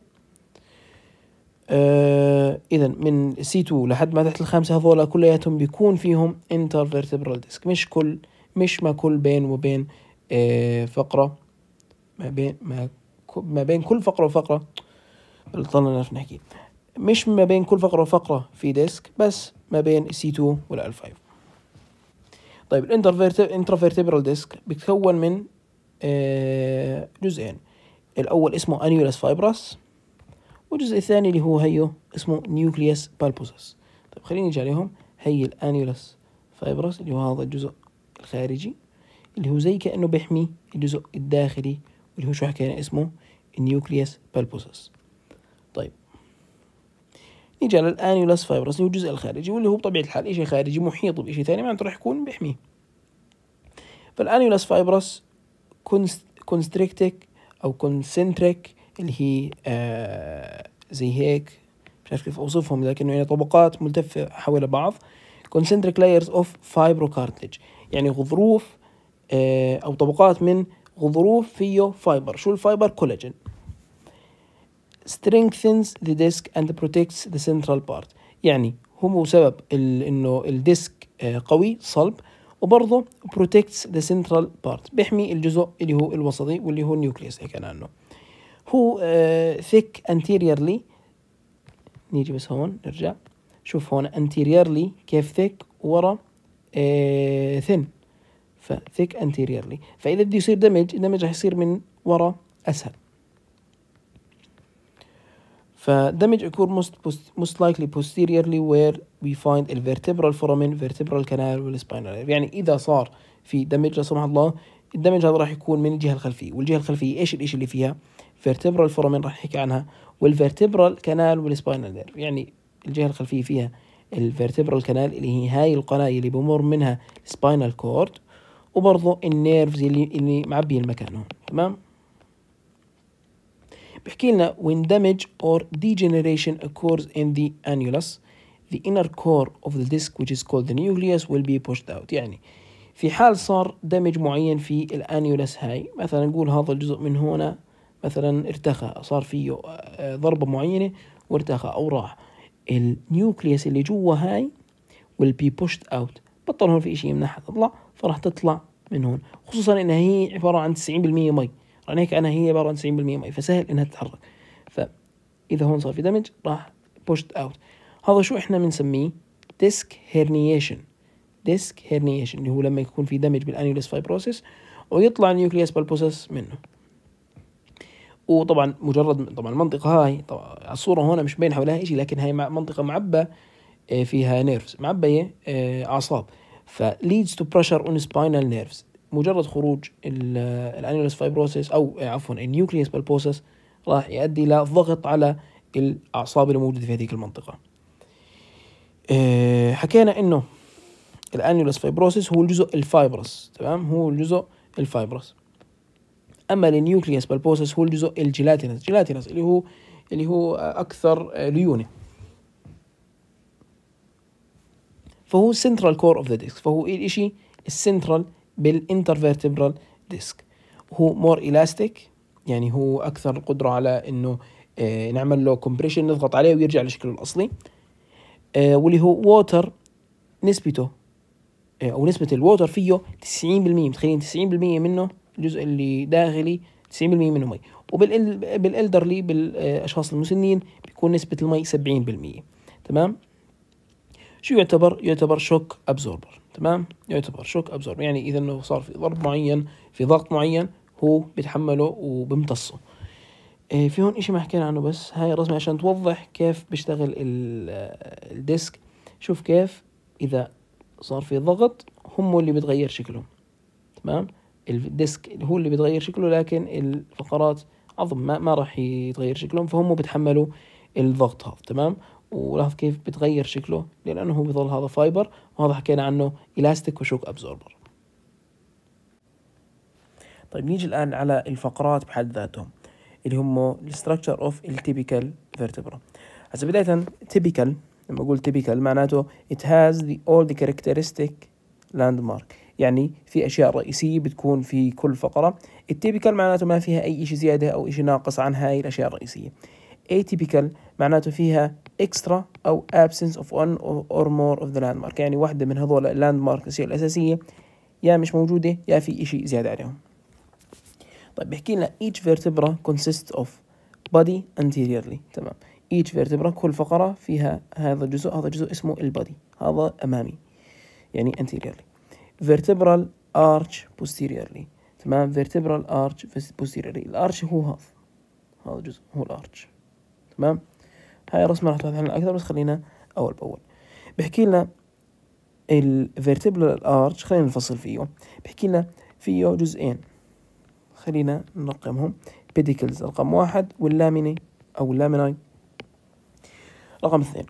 آه، إذا من سي 2 لحد ما تحت الخامسة هذول كلياتهم بيكون فيهم فيرتبرال ديسك مش كل مش ما كل بين وبين آه، فقرة ما بين ما ما بين كل فقرة وفقرة اللي ضلنا نعرف نحكي مش ما بين كل فقرة وفقرة في ديسك بس ما بين السي 2 والال 5 طيب الانترفيرتبرال ديسك بيتكون من آه، جزئين الأول اسمه أنيولاس فايبرس والجزء الثاني اللي هو هيو اسمه نيوكليس بالبوسس طيب خلينا نيجي عليهم هي الأنيولاس فايبرس اللي هو هذا الجزء الخارجي اللي هو زي كأنه بيحمي الجزء الداخلي اللي هو شو حكينا اسمه النيوكليس بالبوسس طيب نيجي على الانيولاس فايبرس اللي هو الجزء الخارجي واللي هو بطبيعة الحال شيء خارجي محيط بشيء ثاني معناته راح يكون بيحميه فالانيولاس فايبرس كونستريكتك او كونسنتريك اللي هي آه زي هيك مش عارف كيف اوصفهم لكنه يعني طبقات ملتفة حول بعض كونسنتريك لايرز اوف فايبروكارتلج يعني غضروف آه او طبقات من غضروف فيه فايبر شو الفايبر كولاجين strengthens the disc and protects the central part يعني هو سبب انه الديسك آه، قوي صلب وبرضه protects the central part بيحمي الجزء اللي هو الوسطي واللي هو النيوكليس حكينا عنه هو آه، thick anteriorly نيجي بس هون نرجع شوف هون anteriorly كيف thick ورا آه، thin thick anteriorly فإذا بده يصير دمج الدمج راح يصير من ورا أسهل فدمج اكور موست موست لايكلي بوستيريرلي وير وي فايند الفيرتبرال فورامين فيرتبرال كانال والسباينال يعني إذا صار في دمج لا سمح الله الدمج هذا راح يكون من الجهة الخلفية والجهة الخلفية إيش الشيء اللي فيها فيرتبرال فورامين راح نحكي عنها والفيرتبرال كانال والسباينال nerve يعني الجهة الخلفية فيها الفيرتبرال كانال اللي هي هاي القناة اللي بمر منها سباينال كورد وبرضه النيرفز اللي اللي معبي المكان هون تمام بحكي لنا when damage or degeneration occurs in the annulus the inner core of the disc which is called the nucleus will be pushed out يعني في حال صار دمج معين في الانيولس هاي مثلا نقول هذا الجزء من هنا مثلا ارتخى صار فيه آه، ضربة معينة وارتخى أو راح النيوكليس اللي جوا هاي will be pushed out بطل هون في اشي يمنحها تطلع فراح تطلع من هون خصوصا انها هي عبارة عن 90% مي رانيك انا هي عبارة عن 90% مي فسهل انها تتحرك فاذا هون صار في دمج راح بوشت اوت هذا شو احنا بنسميه ديسك هيرنيشن ديسك هيرنيشن اللي هو لما يكون في دمج بالانيولس فايبروسيس ويطلع النيوكليس بالبوسس منه وطبعا مجرد طبعا المنطقة هاي طبعا الصورة هنا مش باين حولها شيء لكن هاي منطقة معبة آه، فيها نيرفز معبية آه، أعصاب فليدز تو بريشر اون سباينال نيرفز مجرد خروج الانيولس فايبروسيس او إيه، عفوا النيوكليس بالبوسس راح يؤدي الى ضغط على الاعصاب الموجوده في هذيك المنطقه إيه، حكينا انه الانيولس فايبروسيس هو الجزء الفايبروس تمام هو الجزء الفايبروس اما النيوكليس بالبوسس هو الجزء الجيلاتينس جيلاتينس اللي هو اللي هو اكثر إيه، ليونه فهو سنترال كور اوف ذا ديسك فهو الشيء السنترال بالانترفيرتبرال ديسك هو مور الاستيك يعني هو اكثر قدره على انه آه، نعمل له كومبريشن نضغط عليه ويرجع لشكله الاصلي آه، واللي هو ووتر نسبته آه، او نسبه الووتر فيه 90% متخيلين 90% منه الجزء اللي داخلي 90% منه مي وبالالدرلي بالاشخاص المسنين بيكون نسبه المي 70% تمام شو يعتبر يعتبر شوك ابزوربر تمام يعتبر شوك ابزورب يعني اذا انه صار في ضرب معين في ضغط معين هو بيتحمله وبيمتصه إيه، في هون اشي ما حكينا عنه بس هاي الرسمة عشان توضح كيف بيشتغل الديسك شوف كيف اذا صار في ضغط هم اللي بتغير شكلهم تمام الديسك هو اللي بتغير شكله لكن الفقرات عظم ما, ما راح يتغير شكلهم فهم بتحملوا الضغط هذا تمام ولاحظ كيف بتغير شكله لأنه هو بيظل هذا فايبر وهذا حكينا عنه إلاستيك وشوك أبزوربر طيب نيجي الآن على الفقرات بحد ذاتهم اللي هم الستراكشر اوف التيبيكال فيرتبرا هسه بداية تيبيكال لما أقول تيبيكال معناته هاز ذا اول ذا كاركترستيك لاند مارك يعني في أشياء رئيسية بتكون في كل فقرة التيبيكال معناته ما فيها أي شيء زيادة أو شيء ناقص عن هاي الأشياء الرئيسية atypical معناته فيها extra أو absence of one or more of the landmark يعني واحدة من هذول اللاند ماركس الأساسية يا مش موجودة يا في إشي زيادة عليهم طيب بيحكي لنا each vertebra consists of body anteriorly تمام each vertebra كل فقرة فيها هذا الجزء هذا الجزء اسمه البادي هذا أمامي يعني anteriorly vertebral arch posteriorly تمام vertebral arch posteriorly الارش هو هذا هذا الجزء هو الارش تمام هاي الرسمة راح توضح عنها أكثر بس خلينا أول بأول بحكي لنا vertebral arch خلينا نفصل فيه بحكي لنا فيه جزئين خلينا نرقمهم pedicles رقم واحد واللاميني أو اللامناي رقم اثنين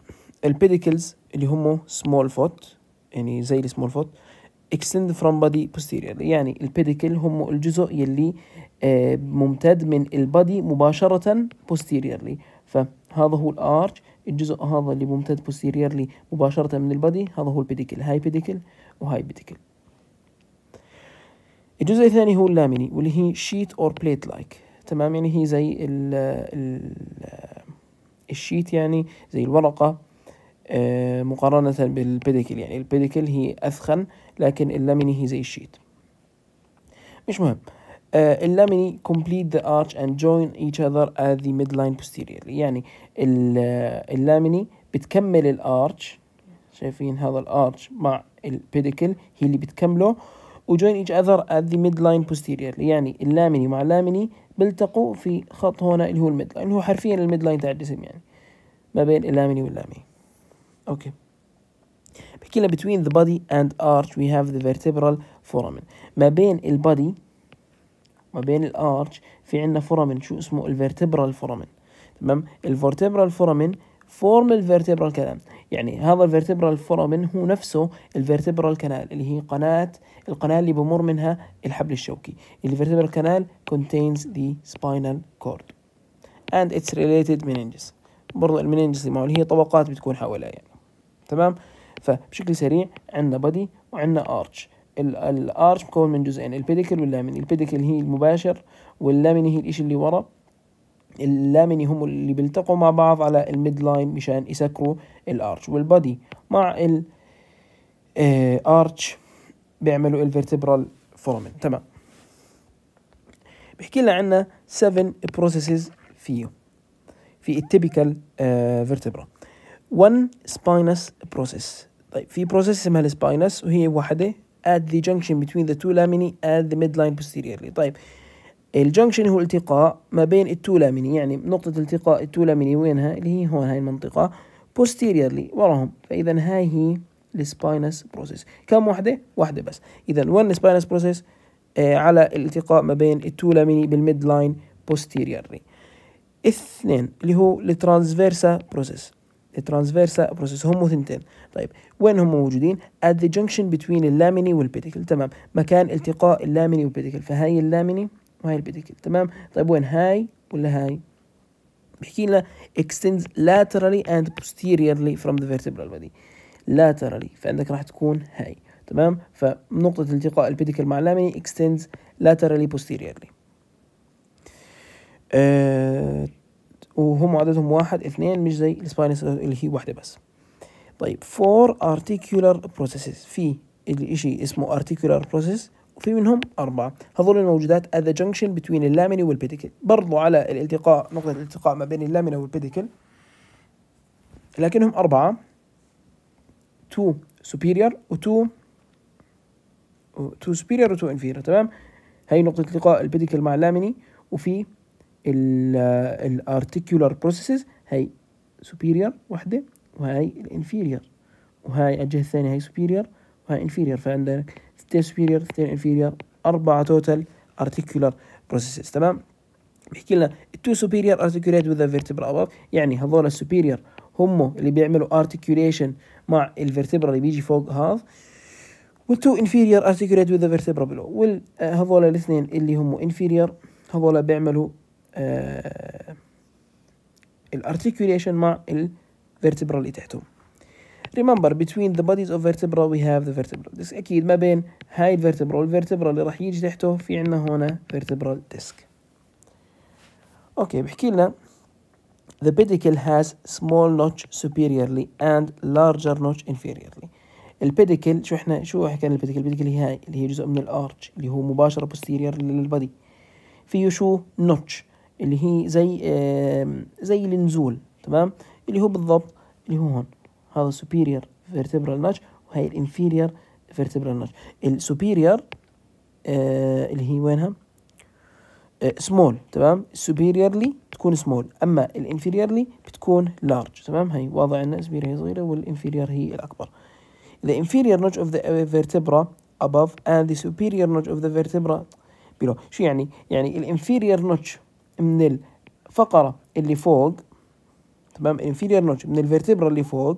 البيديكلز اللي هم small foot يعني زي السمول فوت extend from body posterior يعني البيديكل هم الجزء يلي آه، ممتد من البادي مباشرة posteriorly ف هذا هو الارش الجزء هذا اللي ممتد بوستيريرلي مباشرة من البادي هذا هو البيديكل هاي بيديكل وهاي بيديكل الجزء الثاني هو اللاميني واللي هي شيت اور بليت لايك تمام يعني هي زي ال ال الشيت يعني زي الورقة آه، مقارنة بالبيديكل يعني البيديكل هي أثخن لكن اللاميني هي زي الشيت مش مهم Uh, آه، اللامني complete the arch and join each other at the midline posteriorly يعني اللامني آه، بتكمل الارش شايفين هذا الارش مع البيديكل هي اللي بتكمله وجوين each other at the midline posteriorly يعني اللامني مع اللامني بيلتقوا في خط هنا اللي هو الميدلاين اللي هو حرفيا الميدلاين تاع الجسم يعني ما بين اللامني واللامني اوكي بحكي لنا between the body and arch we have the vertebral foramen ما بين البادي ما بين الارش في عندنا فورامين شو اسمه الفيرتبرال فورامين تمام الفيرتبرال فورامين فورم الفيرتبرال كلام يعني هذا الفيرتبرال فورامين هو نفسه الفيرتبرال كانال اللي هي قناة القناة اللي بمر منها الحبل الشوكي الفيرتبرال كانال contains the spinal cord and its related meninges برضو المينينجز اللي هي طبقات بتكون حواليها يعني تمام فبشكل سريع عندنا بادي وعندنا ارتش الارش مكون من جزئين البيديكل واللامين البيديكل هي المباشر واللامني هي الإشي اللي ورا اللامني هم اللي بيلتقوا مع بعض على الميد لاين مشان يسكروا الارش والبادي مع الارش آه، بيعملوا الفيرتبرال فورمن تمام بحكي لنا عنا 7 بروسيسز فيه في التيبيكال فيرتبرا 1 سباينس بروسيس طيب في بروسيس اسمها السباينس وهي واحدة at the junction between the two laminae and the midline posteriorly طيب الجنكشن هو التقاء ما بين التو لاميني يعني نقطة التقاء التو لاميني وينها اللي هي هون هاي المنطقة posteriorly وراهم فإذا هاي هي السباينس بروسيس كم واحدة؟ واحدة بس إذا one spinous بروسيس آه، على الالتقاء ما بين التو لاميني بالميد لاين posteriorly اثنين اللي هو الترانسفيرسا بروسيس الترانسفيرسا بروسيس هم ثنتين طيب وين هم موجودين at the junction between اللامني والبيديكل تمام مكان التقاء اللامني والبيديكل فهاي اللامني وهاي البيديكل تمام طيب وين هاي ولا هاي بحكي لنا extends laterally and posteriorly from the vertebral body laterally فعندك راح تكون هاي تمام فنقطة التقاء البيديكل مع اللامني extends laterally posteriorly آه وهم عددهم واحد اثنين مش زي السباينس اللي هي واحدة بس طيب فور articular processes في الإشي اسمه articular process وفي منهم أربعة هذول الموجودات at the junction between اللامني والبيديكل برضو على الالتقاء نقطة الالتقاء ما بين اللامنة والبيديكل لكنهم أربعة two superior و two two superior و two inferior تمام هاي نقطة التقاء البيديكل مع اللامني وفي الارتيكولار بروسيسز هاي سوبيريور وحده وهاي الانفيريور وهاي الجهه الثانيه هاي سوبيريور وهاي انفيريور فعندك ستين سوبيريور ستين انفيريور اربعه توتال ارتيكولار بروسيسز تمام بيحكي لنا التو سوبيريور ارتكيوليت وذ فيرتبرا اباف يعني هذول السوبيريور هم اللي بيعملوا ارتكيوليشن مع الفيرتبرا اللي بيجي فوق هذا والتو انفيريور ارتكيوليت وذ فيرتبرا بلو وهذول الاثنين اللي هم انفيريور هذول بيعملوا آه، articulation مع الفيرتبرا اللي تحتهم remember between the bodies of vertebra we have the vertebral disc اكيد ما بين هاي الفيرتبرا والفيرتبرا اللي راح يجي تحته في عندنا هنا vertebral disc اوكي بحكي لنا The pedicle has small notch superiorly and larger notch inferiorly. البيديكل شو احنا شو حكينا البيديكل البيديكل هي هاي اللي هي جزء من arch اللي هو مباشرة posterior للبدي فيه شو نوتش اللي هي زي زي النزول تمام اللي هو بالضبط اللي هو هون هذا superior vertebral notch وهي inferior vertebral notch السوبيريور اللي هي وينها small تمام superiorly تكون small اما inferiorly بتكون large تمام هي واضح ان superior هي صغيره والinferior هي الاكبر the inferior notch of the vertebra above and the superior notch of the vertebra below شو يعني يعني الانفيرير notch من الفقرة اللي فوق تمام الانفيرير نوتش من الفيرتبرا اللي فوق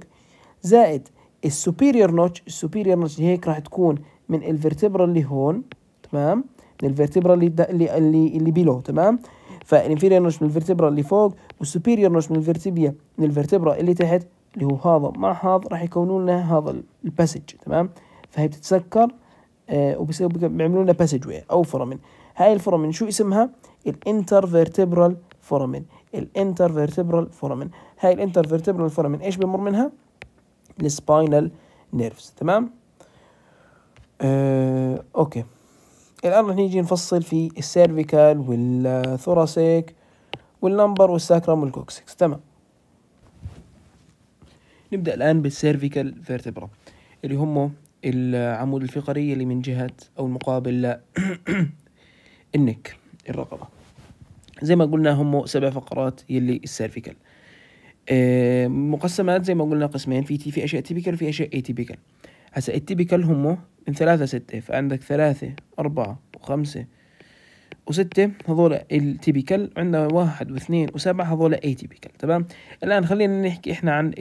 زائد السوبيريور نوتش السوبيريور نوتش هيك راح تكون من الفيرتبرا اللي هون تمام من الفيرتبرا اللي اللي اللي, اللي بيلو تمام فالانفيريور نوتش من الفيرتبرا اللي فوق والسوبيريور نوتش من الفيرتبيا من الفيرتبرا اللي تحت اللي هو هذا مع هذا راح يكونوا لنا هذا الباسج تمام فهي بتتسكر آه وبيعملوا لنا باسج واي او فرامل هاي الفورامين شو اسمها الانترفيرتبرال فورامين الانترفيرتبرال فورامين هاي الانترفيرتبرال فورامين ايش بمر منها السباينال نيرفز تمام آه، اوكي الان رح نيجي نفصل في السيرفيكال والثوراسيك واللمبر والساكرام والكوكسكس تمام نبدا الان بالسيرفيكال فيرتبرا اللي هم العمود الفقري اللي من جهه او المقابل النك الرقبه زي ما قلنا هم سبع فقرات يلي السيرفيكال آه، مقسمات زي ما قلنا قسمين في في اشياء تيبيكال وفي اشياء اي تيبيكال هسا التيبيكال هم من ثلاثة ستة فعندك ثلاثة أربعة وخمسة وستة هذول التيبيكال عندنا واحد واثنين وسبعة هذول اي تيبيكال تمام الآن خلينا نحكي احنا عن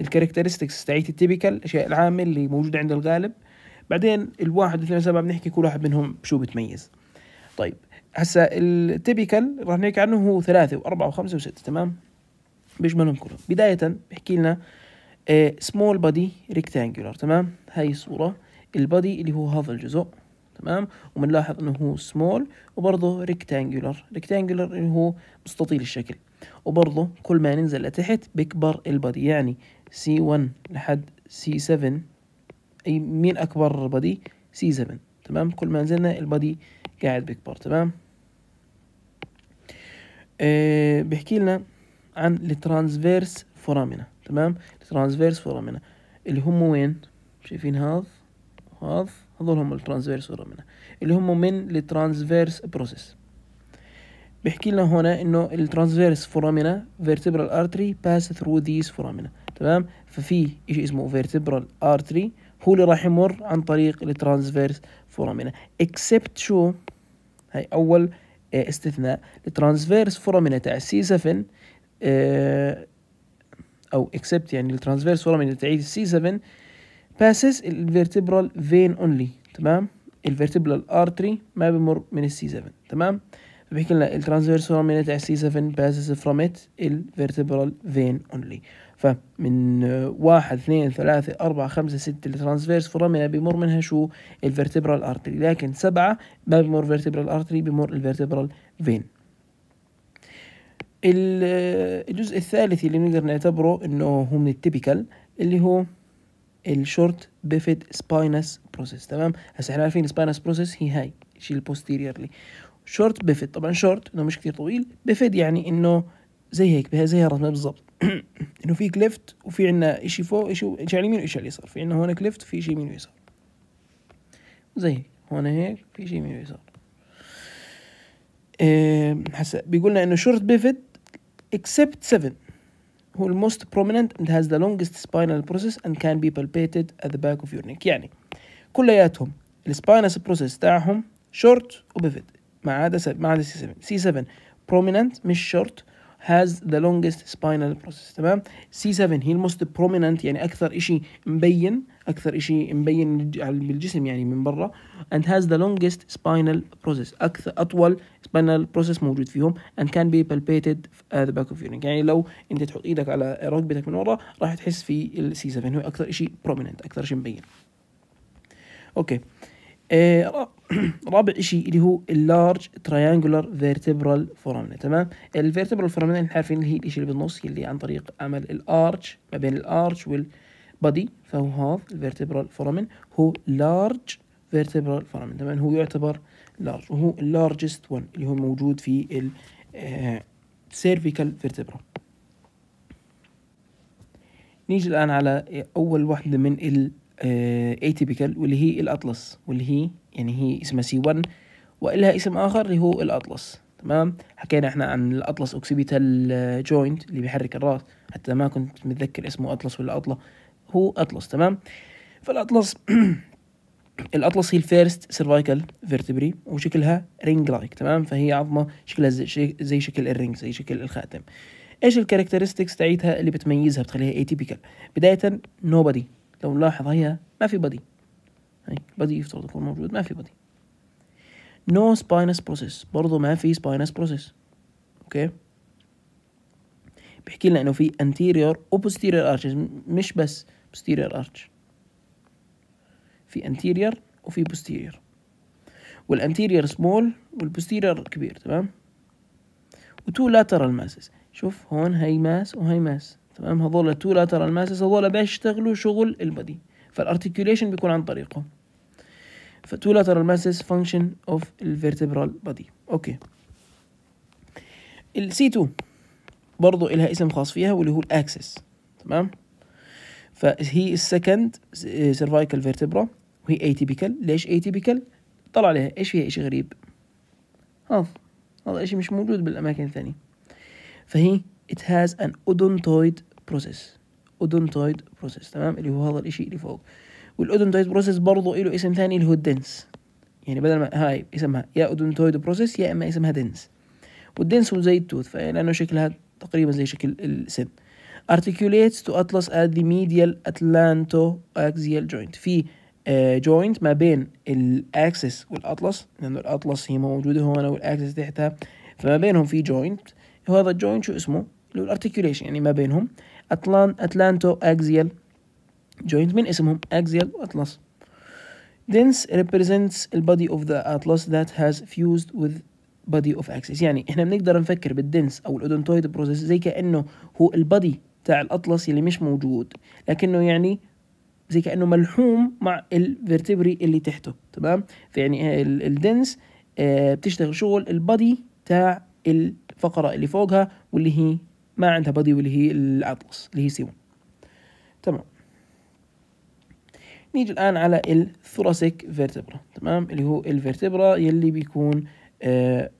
الكاركترستكس تاعت التيبيكال الأشياء العامة اللي موجودة عند الغالب بعدين الواحد واثنين وسبعة بنحكي كل واحد منهم شو بتميز طيب هسا التيبيكال رح نحكي عنه هو ثلاثة وأربعة وخمسة وستة تمام بيشملهم كلهم بداية بحكي لنا سمول بادي ريكتانجولار تمام هاي الصورة البادي اللي هو هذا الجزء تمام وبنلاحظ انه هو سمول وبرضه ريكتانجولار ريكتانجولار اللي هو مستطيل الشكل وبرضه كل ما ننزل لتحت بكبر البادي يعني سي 1 لحد سي 7 اي مين اكبر بادي سي 7 تمام كل ما نزلنا البادي قاعد بيكبر تمام آه بيحكي لنا عن الترانسفيرس فورامينا تمام الترانسفيرس فورامينا اللي هم وين شايفين هذا وهذا هذول هم الترانسفيرس فورامينا اللي هم من الترانسفيرس بروسيس بيحكي لنا هنا انه الترانسفيرس فورامينا vertebral artery pass through these فورامينا تمام ففي شيء اسمه vertebral artery هو اللي راح يمر عن طريق الترانسفيرس فورامينا اكسبت شو هاي اول آه، استثناء الترانسفيرس فورامينا تاع سي 7 آه، او اكسبت يعني الترانسفيرس فورامينا تاع سي 7 باسس الفيرتبرال فين اونلي تمام الفيرتبرال ارتري ما بمر من السي 7 تمام بحكي لنا الترانسفيرس فورامينا تاع سي 7 باسس فروم ات الفيرتبرال فين اونلي فمن آه، واحد اثنين ثلاثة أربعة خمسة ستة الترانسفيرس فورامينا بيمر منها شو الفيرتبرال أرتري لكن سبعة ما بيمر فيرتبرال أرتري بيمر الفيرتبرال فين آه، الجزء الثالث اللي بنقدر نعتبره انه هو من التيبيكال اللي هو الشورت بيفيد سباينس بروسيس تمام هسه احنا عارفين سباينس بروسيس هي هاي الشيء البوستيريرلي شورت بيفيد طبعا شورت انه مش كثير طويل بيفيد يعني انه زي هيك بها زي الرسمه بالضبط انه في كليفت وفي عندنا شيء فوق شيء على اليمين وشيء على اليسار في عندنا هون كليفت وفي شيء يمين ويسار زي هون هيك في شيء يمين ويسار إيه، هسا بيقولنا انه شورت بيفت اكسبت 7 هو الموست بروميننت اند هاز ذا لونجست سباينال بروسيس اند كان بي بالبيتد ات ذا باك اوف يور نيك يعني كلياتهم السباينس بروسيس تاعهم شورت وبيفت ما عدا ما عدا سي 7 سي 7 بروميننت مش شورت has the longest spinal process تمام c 7 هي most prominent يعني اكثر شيء مبين اكثر شيء مبين بالجسم يعني من برا and has the longest spinal process اكثر اطول spinal process موجود فيهم and can be palpated at the back of your neck يعني لو انت تحط ايدك على ركبتك من ورا راح تحس في c 7 هو اكثر شيء prominent اكثر شيء مبين اوكي okay. إيه، رابع شيء اللي هو اللارج تريانجولار فيرتبرال فورامنا تمام الفيرتبرال فورامنا اللي عارفين اللي هي الشيء اللي بالنص اللي عن طريق عمل الارش ما بين الارش والبادي فهو هذا الفيرتبرال فورامن هو لارج فيرتبرال فورامن تمام هو يعتبر لارج وهو اللارجست ون اللي هو موجود في السيرفيكال فيرتبرا آه، نيجي الآن على أول واحدة من اتيبيكال آه، واللي هي الاطلس واللي هي يعني هي اسمها سي 1 والها اسم اخر اللي هو الاطلس تمام حكينا احنا عن الاطلس اوكسيبيتال آه، جوينت اللي بيحرك الراس حتى ما كنت متذكر اسمه اطلس ولا اطلة هو اطلس تمام فالاطلس الاطلس هي الفيرست سيرفايكال فيرتبري وشكلها رينج لايك تمام فهي عظمه شكلها زي, زي شكل الرينج زي شكل الخاتم ايش الكاركترستكس تاعتها اللي بتميزها بتخليها اتيبيكال بدايه نوبادي لو نلاحظ هي ما في بدي هي بدي يفترض يكون موجود ما في بدي no spinous process برضه ما في spinous process اوكي بيحكي لنا انه في anterior و posterior arches مش بس posterior arch في anterior وفي posterior والانتيرير سمول والبوستيرير كبير تمام وتو لاترال ماسز شوف هون هي ماس وهي ماس تمام هذول التو لاترال ماسز هذول بيشتغلوا شغل البدي فالارتكيوليشن بيكون عن طريقهم فتو لاترال ماسز فانكشن اوف الفيرتبرال بدي اوكي السي 2 برضه لها اسم خاص فيها واللي هو الاكسس تمام فهي السكند سيرفايكال فيرتبرا وهي اتيبيكال ليش اتيبيكال طلع عليها ايش فيها شيء غريب هذا هذا شيء مش موجود بالاماكن الثانية فهي it has an odontoid بروسيس اودونتويد بروسيس تمام اللي هو هذا الاشي اللي فوق والاودونتويد بروسيس برضه له اسم ثاني اللي هو الدنس يعني بدل ما هاي اسمها يا اودونتويد بروسيس يا اما اسمها دنس والدنس هو زي التوث لانه شكلها تقريبا زي شكل السن articulates to atlas at the medial axial joint في جوينت آه، joint ما بين الاكسس والاطلس لانه الاطلس هي موجوده هون والاكسس تحتها فما بينهم في جوينت وهذا الجوينت شو اسمه اللي هو الارتكيوليشن يعني ما بينهم أتلان أتلانتو أكزيال جوينت من اسمهم أكزيال وأطلس دنس ريبريزنتس البادي أوف ذا the ذات هاز فيوزد وذ بادي أوف أكسس يعني احنا بنقدر نفكر بالدنس او الاودونتويد بروسيس زي كانه هو البادي تاع الاطلس اللي مش موجود لكنه يعني زي كانه ملحوم مع الفيرتبري اللي تحته تمام فيعني الدنس آه، بتشتغل شغل البادي تاع الفقره اللي فوقها واللي هي ما عندها بادي واللي هي الأطلس اللي هي سي 1 تمام نيجي الآن على الثوراسيك فيرتبرا تمام اللي هو الفيرتبرا يلي بيكون آه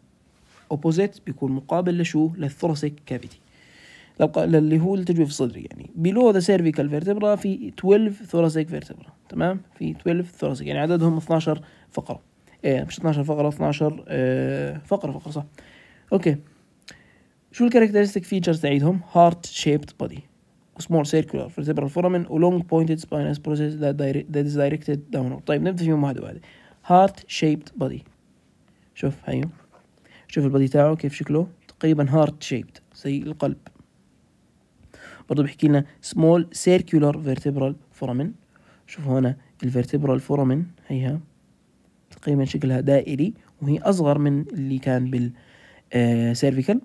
اوبوزيت بيكون مقابل لشو للثوراسيك كافيتي اللي هو التجويف الصدري يعني بلو ذا سيرفيكال فيرتبرا في 12 ثوراسيك فيرتبرا تمام في 12 ثوراسيك يعني عددهم 12 فقره إيه مش 12 فقره 12 آه فقره فقره صح اوكي شو الكاركترستيك فيتشرز تاعيتهم هارت شيبت بودي وسمول سيركولار فيرتبرال فورامن ولونج بوينتد سباينس بروسيس ذات از دايركتد داون طيب نبدا فيهم واحد واحد هارت شيبت بودي شوف هيو شوف البودي تاعه كيف شكله تقريبا هارت شيبت زي القلب برضو بيحكي لنا سمول سيركولار فيرتبرال فورامن شوف هنا الفيرتبرال فورامن هيها تقريبا شكلها دائري وهي أصغر من اللي كان بال بالسيرفيكال آه،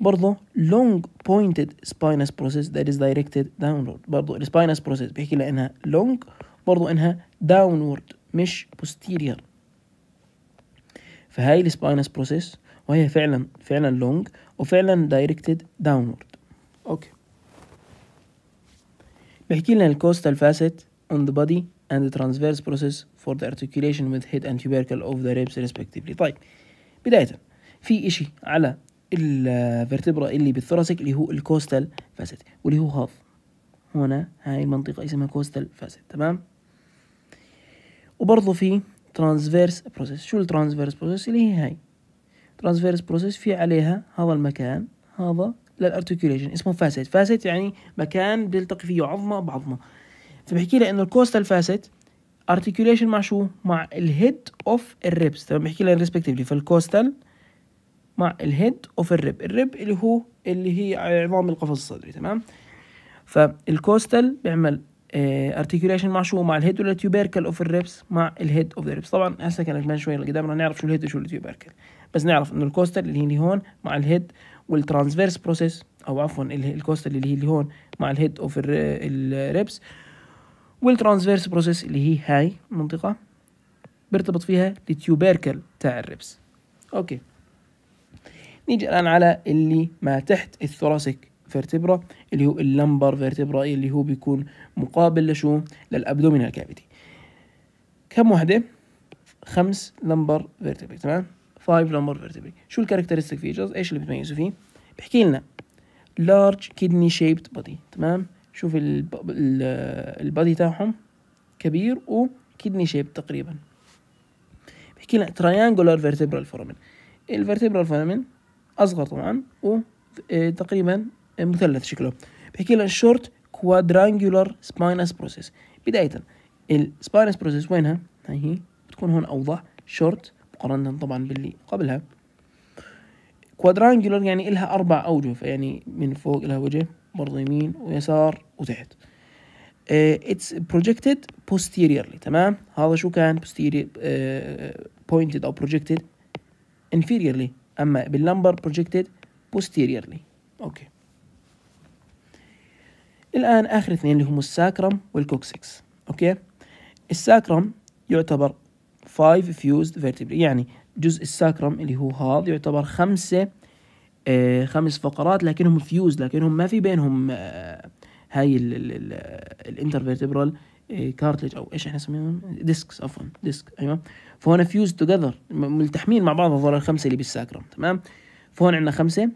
برضه long pointed spinous process that is directed downward برضه ال spinous process بيحكي لانها long برضه انها downward مش posterior فهاي spinous process وهي فعلا فعلا long وفعلا directed downward اوكي بيحكي لنا الكوستال facet on the body and the transverse process for the articulation with head and tubercle of the ribs respectively طيب بداية في اشي على الفرتبرا اللي بالثوراسيك اللي هو الكوستال فاسد واللي هو هاض هنا هاي المنطقة اسمها كوستال فاسد تمام وبرضه في ترانسفيرس بروسيس شو الترانسفيرس بروسيس اللي هي هاي ترانسفيرس بروسيس في عليها هذا المكان هذا للارتكيوليشن اسمه فاسد فاسد يعني مكان بيلتقي فيه عظمة بعظمة فبحكي لها انه الكوستال فاسد ارتكيوليشن مع شو مع الهيد اوف الريبس تمام بحكي لها ريسبكتيفلي فالكوستال مع الهيد اوف الريب الريب اللي هو اللي هي عظام القفص الصدري تمام فالكوستال بيعمل ارتكيوليشن آه، مع شو مع الهيد ولا التيوبيركل اوف الريبس مع الهيد اوف ذا ريبس طبعا هسه كان شوي لقدام بدنا نعرف شو الهيد وشو التيوبيركل بس نعرف انه الكوستال اللي هي اللي هون مع الهيد والترانسفيرس بروسيس او عفوا الكوستال اللي هي اللي هون مع الهيد اوف الريبس والترانسفيرس بروسيس اللي هي هاي المنطقه بيرتبط فيها التيوبيركل تاع الريبس اوكي نيجي الآن على اللي ما تحت الثراسك فيرتبرا اللي هو اللمبر فيرتبرا اللي هو بيكون مقابل لشو للأبدومينال كافيتي كم وحدة؟ خمس لمبر فيرتبري تمام؟ فايف لمبر فيرتبري شو الكاركترستيك فيتشرز؟ ايش اللي بتميزه فيه؟ بحكي لنا لارج كيدني شيبد بودي تمام؟ شوف البادي تاعهم كبير وكدني شيب تقريبا بحكي لنا تريانجولار فيرتبرال فورمن الفيرتبرال فورمن اصغر طبعا وتقريبا إيه، مثلث شكله بيحكي لنا الشورت كوادرانجولار سباينس بروسيس بدايه السباينس بروسيس وينها هي بتكون هون اوضح شورت مقارنه طبعا باللي قبلها كوادرانجولار يعني إلها أربع أوجه فيعني من فوق إلها وجه برضه يمين ويسار وتحت اتس إيه، بروجكتد posteriorly تمام هذا شو كان posterior إيه، pointed أو projected inferiorly أما باللمبر projected posteriorly أوكي الآن آخر اثنين اللي هم الساكرم والكوكسكس أوكي الساكرم يعتبر 5 fused فيرتبري يعني جزء الساكرم اللي هو هذا يعتبر خمسة آه خمس فقرات لكنهم فيوز لكنهم ما في بينهم آه هاي الانترفيرتبرال كارتلج إيه، او ايش احنا نسميهم ديسكس عفوا ديسك ايوه فهون فيوز توجذر ملتحمين مع بعض هذول الخمسه اللي بالساكرم تمام فهون عندنا خمسه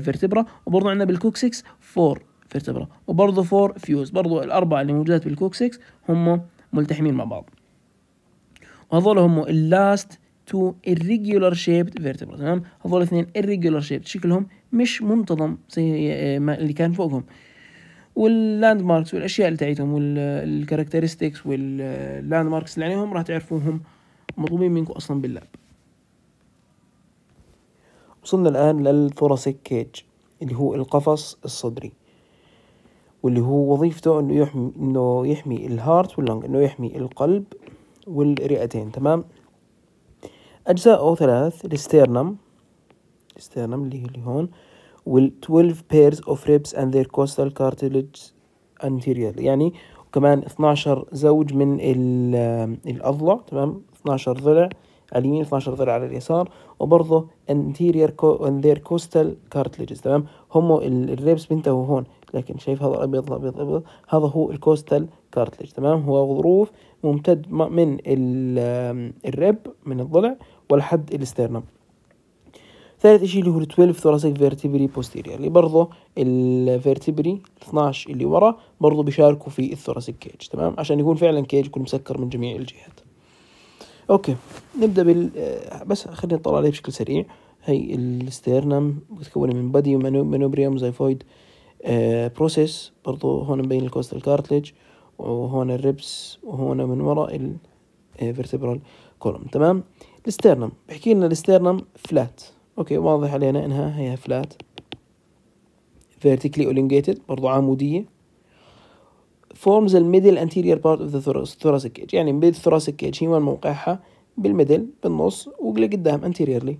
فيرتبرا إيه، وبرضه عندنا بالكوكسكس فور فيرتبرا وبرضه فور فيوز برضه الاربعه اللي موجودات بالكوكسكس هم ملتحمين مع بعض وهذول هم اللاست تو irregular shaped فيرتبرا تمام هذول الاثنين irregular shaped شكلهم مش منتظم زي إيه، ما اللي كان فوقهم واللاند ماركس والاشياء اللي تعيتهم والكاركترستكس واللاند ماركس اللي عليهم راح تعرفوهم مطلوبين منكم اصلا باللاب وصلنا الان للثوراسيك كيج اللي هو القفص الصدري واللي هو وظيفته انه يحمي انه يحمي الهارت واللنج انه يحمي القلب والرئتين تمام اجزاؤه ثلاث الاستيرنم الاستيرنم اللي هي اللي هون وال 12 pairs of ribs and their costal cartilage anterior يعني وكمان 12 زوج من الأضلع تمام 12 ضلع على اليمين 12 ضلع على اليسار وبرضه anterior and their costal cartilages تمام هم الريبس بينتهوا هون لكن شايف هذا الأبيض الأبيض الأبيض هذا هو الكوستال كارتلج تمام هو ظروف ممتد من الريب من الضلع ولحد الاسترنم ثالث شيء اللي هو ال 12 ثوراسيك فيرتبري بوستيريور اللي برضه الفيرتبري 12 اللي ورا برضه بيشاركوا في الثوراسيك كيج تمام عشان يكون فعلا كيج يكون مسكر من جميع الجهات اوكي نبدا بال آه، بس خلينا نطلع عليه بشكل سريع هي الستيرنم متكونه من بادي ومانوبريوم زيفويد آه بروسيس برضو هون مبين الكوستال كارتلج وهون الربس وهون من وراء الفيرتبرال كولوم تمام الستيرنم بحكي لنا الستيرنم فلات اوكي واضح علينا انها هي فلات vertically elongated برضو عمودية forms the middle anterior part of the thoracic cage يعني ميد thoracic cage هي وين موقعها بالميدل بالنص ولقدام anteriorly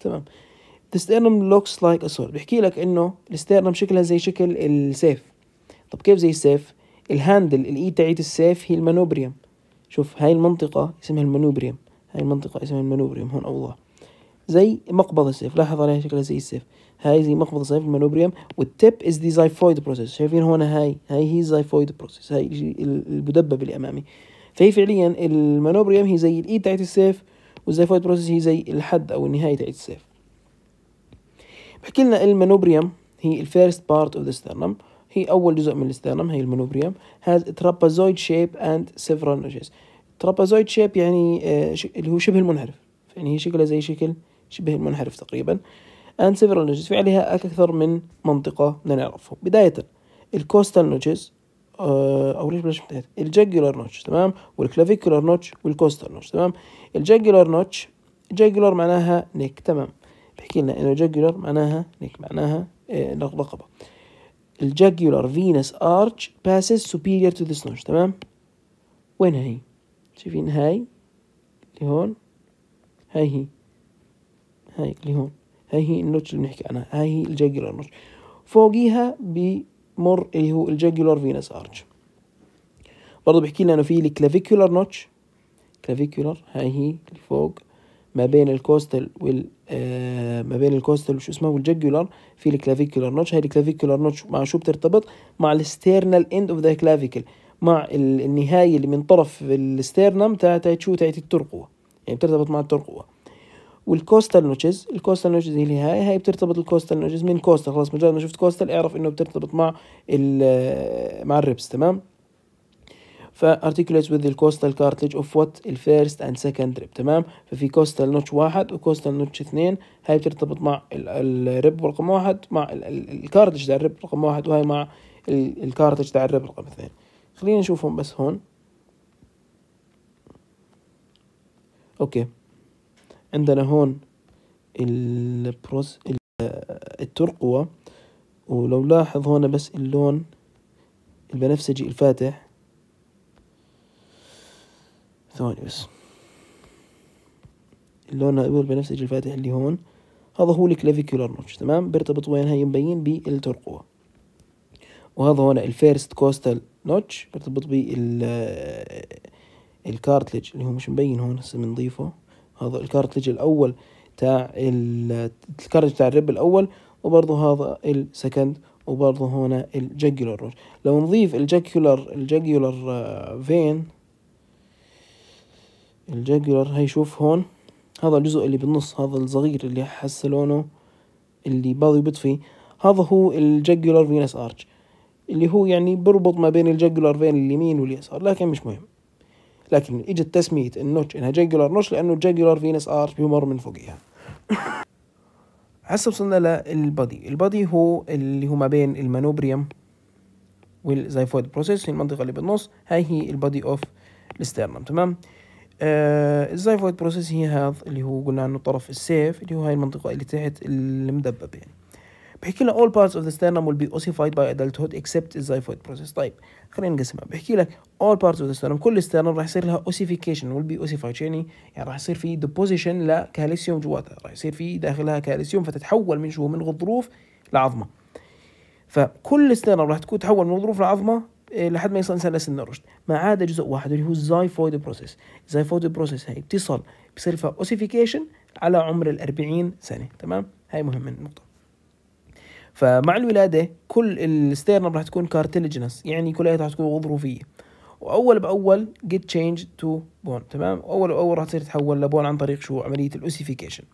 تمام the sternum looks like a sword بحكي لك انه الستيرنم شكلها زي شكل السيف طب كيف زي السيف الهاندل الايد تاعت السيف هي المانوبريم شوف هاي المنطقة اسمها المانوبريم هاي المنطقة اسمها المانوبريم هون اوضح زي مقبض السيف لاحظ عليها شكلها زي السيف هاي زي مقبض السيف المانوبريوم والتب از ذا زايفويد بروسيس شايفين هون هاي هاي هي زايفويد بروسيس هاي المدبب اللي امامي فهي فعليا المانوبريوم هي زي الايد تاعت السيف والزايفويد بروسيس هي زي الحد او النهايه تاعت السيف بحكي لنا المانوبريوم هي الفيرست بارت اوف ذا سترنم هي أول جزء من الاسترنم هي المانوبريوم has ترابازويد شيب اند سيفرال notches ترابازويد شيب يعني آه، اللي هو شبه المنحرف يعني هي شكلها زي شكل شبه المنحرف تقريبا ان سيفرال notches في عليها أكثر من منطقة نعرفهم بداية الكوستال نوتشز آه، او ليش بلاش بداية الجاجولار نوتش تمام والكلافيكولار نوتش والكوستال نوتش تمام الجاجولار نوتش جاجولار معناها نيك تمام بحكي لنا انه جاجولار معناها نيك معناها إيه رقبة الجاجولار فينس ارتش باسز سوبيريور تو ذس نوتش تمام وين هي شايفين هاي اللي هون هاي هي هاي اللي هون هاي هي النوتش اللي بنحكي عنها هاي هي الجاكولار نوتش فوقيها بمر اللي هو الجاكولار فينس ارج برضه بحكي لنا انه في الكلافيكولار نوتش كلافيكولار هاي هي اللي فوق ما بين الكوستال وال آه، ما بين الكوستال وشو اسمه والجاكولار في الكلافيكولار نوتش هاي الكلافيكولار نوتش مع شو بترتبط مع الاسترنال اند اوف ذا كلافيكل مع النهايه اللي من طرف الاسترنم تاعت شو تاعت الترقوه يعني بترتبط مع الترقوه والكوستال نوتشز الكوستال نوتشز هي اللي هاي هاي بترتبط الكوستال نوتشز من كوستال خلاص مجرد ما شفت كوستال اعرف انه بترتبط مع مع الريبس تمام فارتيكوليتس وذ الكوستال of اوف وات الفيرست اند سكند ريب تمام ففي كوستال نوتش واحد وكوستال نوتش اثنين هاي بترتبط مع الريب رقم واحد مع الكارتج تاع الريب رقم واحد وهاي مع الكارتج تاع الريب رقم اثنين خلينا نشوفهم بس هون اوكي عندنا هون البروس الترقوة ولو لاحظ هون بس اللون البنفسجي الفاتح ثواني بس اللون هو البنفسجي الفاتح اللي هون هذا هو الكلافيكولار نوتش تمام بيرتبط وين هي مبين بالترقوة وهذا هون الفيرست كوستال نوتش بيرتبط بالكارتلج اللي هو مش مبين هون هسه بنضيفه هذا الكارتج الاول تاع الكارتج تاع الرب الاول وبرضه هذا السكند وبرضه هنا الجاكيولار روت لو نضيف الجاكيولار الجاكيولار فين آه، الجاكيولار شوف هون هذا الجزء اللي بالنص هذا الصغير اللي حس لونه اللي باضي بيطفي هذا هو الجاكيولار فينس ارتش اللي هو يعني بربط ما بين الجاكيولار فين اليمين واليسار لكن مش مهم لكن اجت تسميه النوتش انها جاجولار نوتش لانه الجانجولار فينس ارش بيمر من فوقها هسه وصلنا للبادي البادي هو اللي هو ما بين المانوبريم والزيفويد بروسيس هي المنطقه اللي بالنص هاي هي البادي اوف الاسترنم تمام آه الزيفويد بروسيس هي هذا اللي هو قلنا عنه طرف السيف اللي هو هاي المنطقه اللي تحت المدببه يعني بحكي لنا all parts of the sternum will be ossified by adulthood except the xiphoid process طيب خلينا نقسمها بحكي لك all parts of the sternum كل sternum راح يصير لها ossification will be ossified يعني راح يصير في deposition لكالسيوم جواتها راح يصير في داخلها كالسيوم فتتحول من شو من غضروف لعظمه فكل sternum راح تكون تحول من غضروف لعظمه إيه، لحد ما يصل الانسان لسن الرشد ما عدا جزء واحد اللي هو الزايفويد بروسيس الزايفويد بروسيس هاي بتصل بصير فيها اوسيفيكيشن على عمر ال 40 سنه تمام هاي مهمه النقطه فمع الولادة كل الستيرنم راح تكون كارتلجنس يعني كلياتها راح تكون غضروفية واول باول get changed to bone تمام اول باول راح تصير تتحول لبون عن طريق شو عملية الاوسيفيكيشن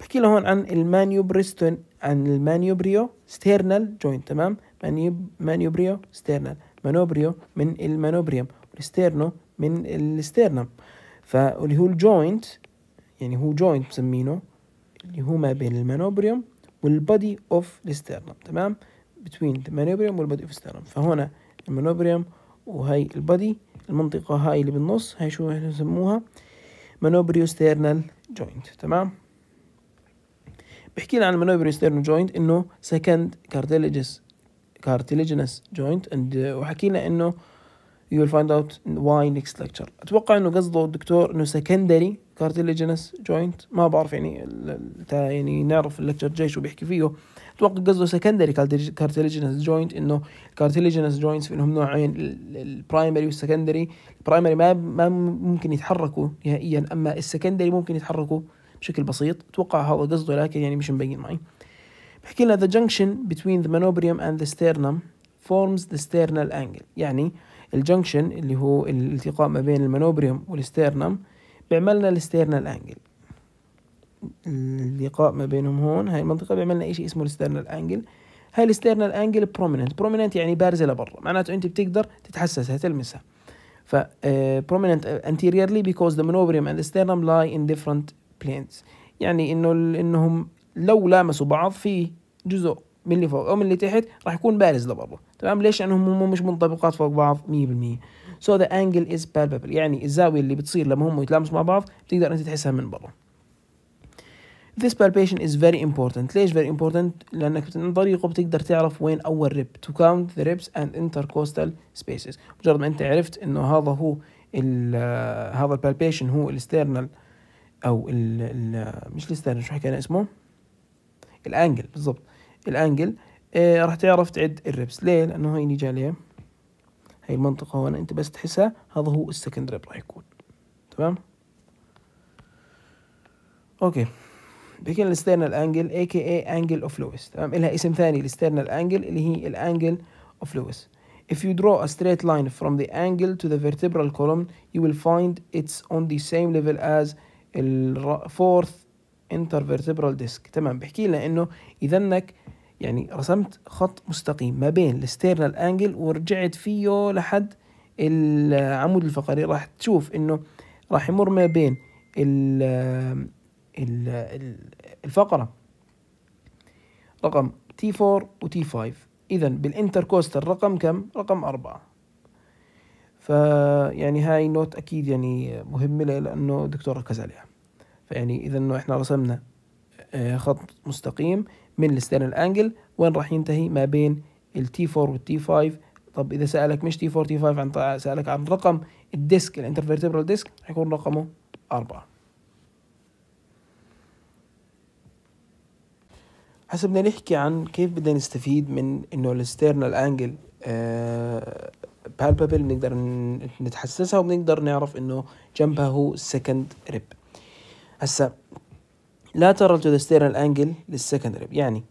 بحكي له هون عن المانيوبريستون عن المانيوبريو ستيرنال جوينت تمام مانيوب مانيوبريو ستيرنال مانوبريو من المانوبريم والستيرنو من الستيرنم فاللي هو الجوينت يعني هو جوينت بسمينه اللي هو ما بين المانوبريوم والبادي اوف الاسترنم تمام بتوين المانوبريوم والبادي اوف الاسترنم فهنا المانوبريوم وهي البادي المنطقة هاي اللي بالنص هاي شو نسموها مانوبريو ستيرنال جوينت تمام بحكي لنا عن المانوبريو ستيرنال جوينت انه سكند كارتيليجس كارتيليجنس جوينت وحكي لنا انه you will find out why next lecture اتوقع انه قصده الدكتور انه secondary كارتيليجينس جوينت ما بعرف يعني يعني نعرف اللكتشر الجاي شو بيحكي فيه اتوقع قصده سكندري كارتيليجينس جوينت انه كارتيليجينس جوينتس في لهم نوعين البرايمري والسكندري البرايمري ما ما ممكن يتحركوا نهائيا اما السكندري ممكن يتحركوا بشكل بسيط اتوقع هذا قصده لكن يعني مش مبين معي بحكي لنا the junction between the manobrium and the sternum forms the sternal angle يعني الجنكشن اللي هو الالتقاء ما بين المانوبريوم والسترنم بيعملنا الاسترنال انجل اللقاء ما بينهم هون هاي المنطقة بيعملنا شيء اسمه الاسترنال انجل هاي الاسترنال انجل بروميننت بروميننت يعني بارزة لبرا معناته انت بتقدر تتحسسها تلمسها ف آه، prominent انتيريرلي بيكوز ذا manubrium اند الاسترنال لاي ان ديفرنت بلينز يعني انه انهم لو لامسوا بعض في جزء من اللي فوق او من اللي تحت راح يكون بارز لبرا تمام ليش لانهم هم مش منطبقات فوق بعض 100% سو ذا انجل از palpable يعني الزاويه اللي بتصير لما هم يتلامسوا مع بعض بتقدر انت تحسها من برا This palpation is very important. ليش very important؟ لأنك من طريقه بتقدر تعرف وين أول rib to count the ribs and intercostal spaces. مجرد ما أنت عرفت إنه هذا هو ال آه، هذا palpation هو الاسترنال أو ال ال آه، مش الاسترنال شو حكينا اسمه؟ الأنجل بالضبط الأنجل آه راح تعرف تعد الريبس ليه؟ لأنه هيني جاي هاي المنطقة هون انت بس تحسها هذا هو السكند ريب راح يكون تمام اوكي بيكون الاسترنال انجل اي كي اي انجل اوف لويس تمام الها اسم ثاني الاسترنال انجل اللي هي الانجل اوف لويس If you draw a straight line from the angle to the vertebral column you will find it's on the same level as the fourth intervertebral disc تمام بحكي لنا انه اذا انك يعني رسمت خط مستقيم ما بين الاستيرنال انجل ورجعت فيه لحد العمود الفقري راح تشوف انه راح يمر ما بين ال الفقرة رقم تي 4 t 5 اذا بالانتركوستر رقم كم رقم أربعة فيعني هاي النوت اكيد يعني مهمة لانه الدكتور ركز عليها فيعني اذا انه احنا رسمنا آه، خط مستقيم من الستانل انجل وين راح ينتهي ما بين التي 4 والتي 5 طب اذا سالك مش تي 4 تي 5 عن سالك عن رقم الديسك الانترفيرتبرال ديسك حيكون رقمه 4 بدنا نحكي عن كيف بدنا نستفيد من انه الاسترنال انجل بالبابل آه، بنقدر نتحسسها وبنقدر نعرف انه جنبها هو السكند ريب هسا lateral to the sternal angle rib يعني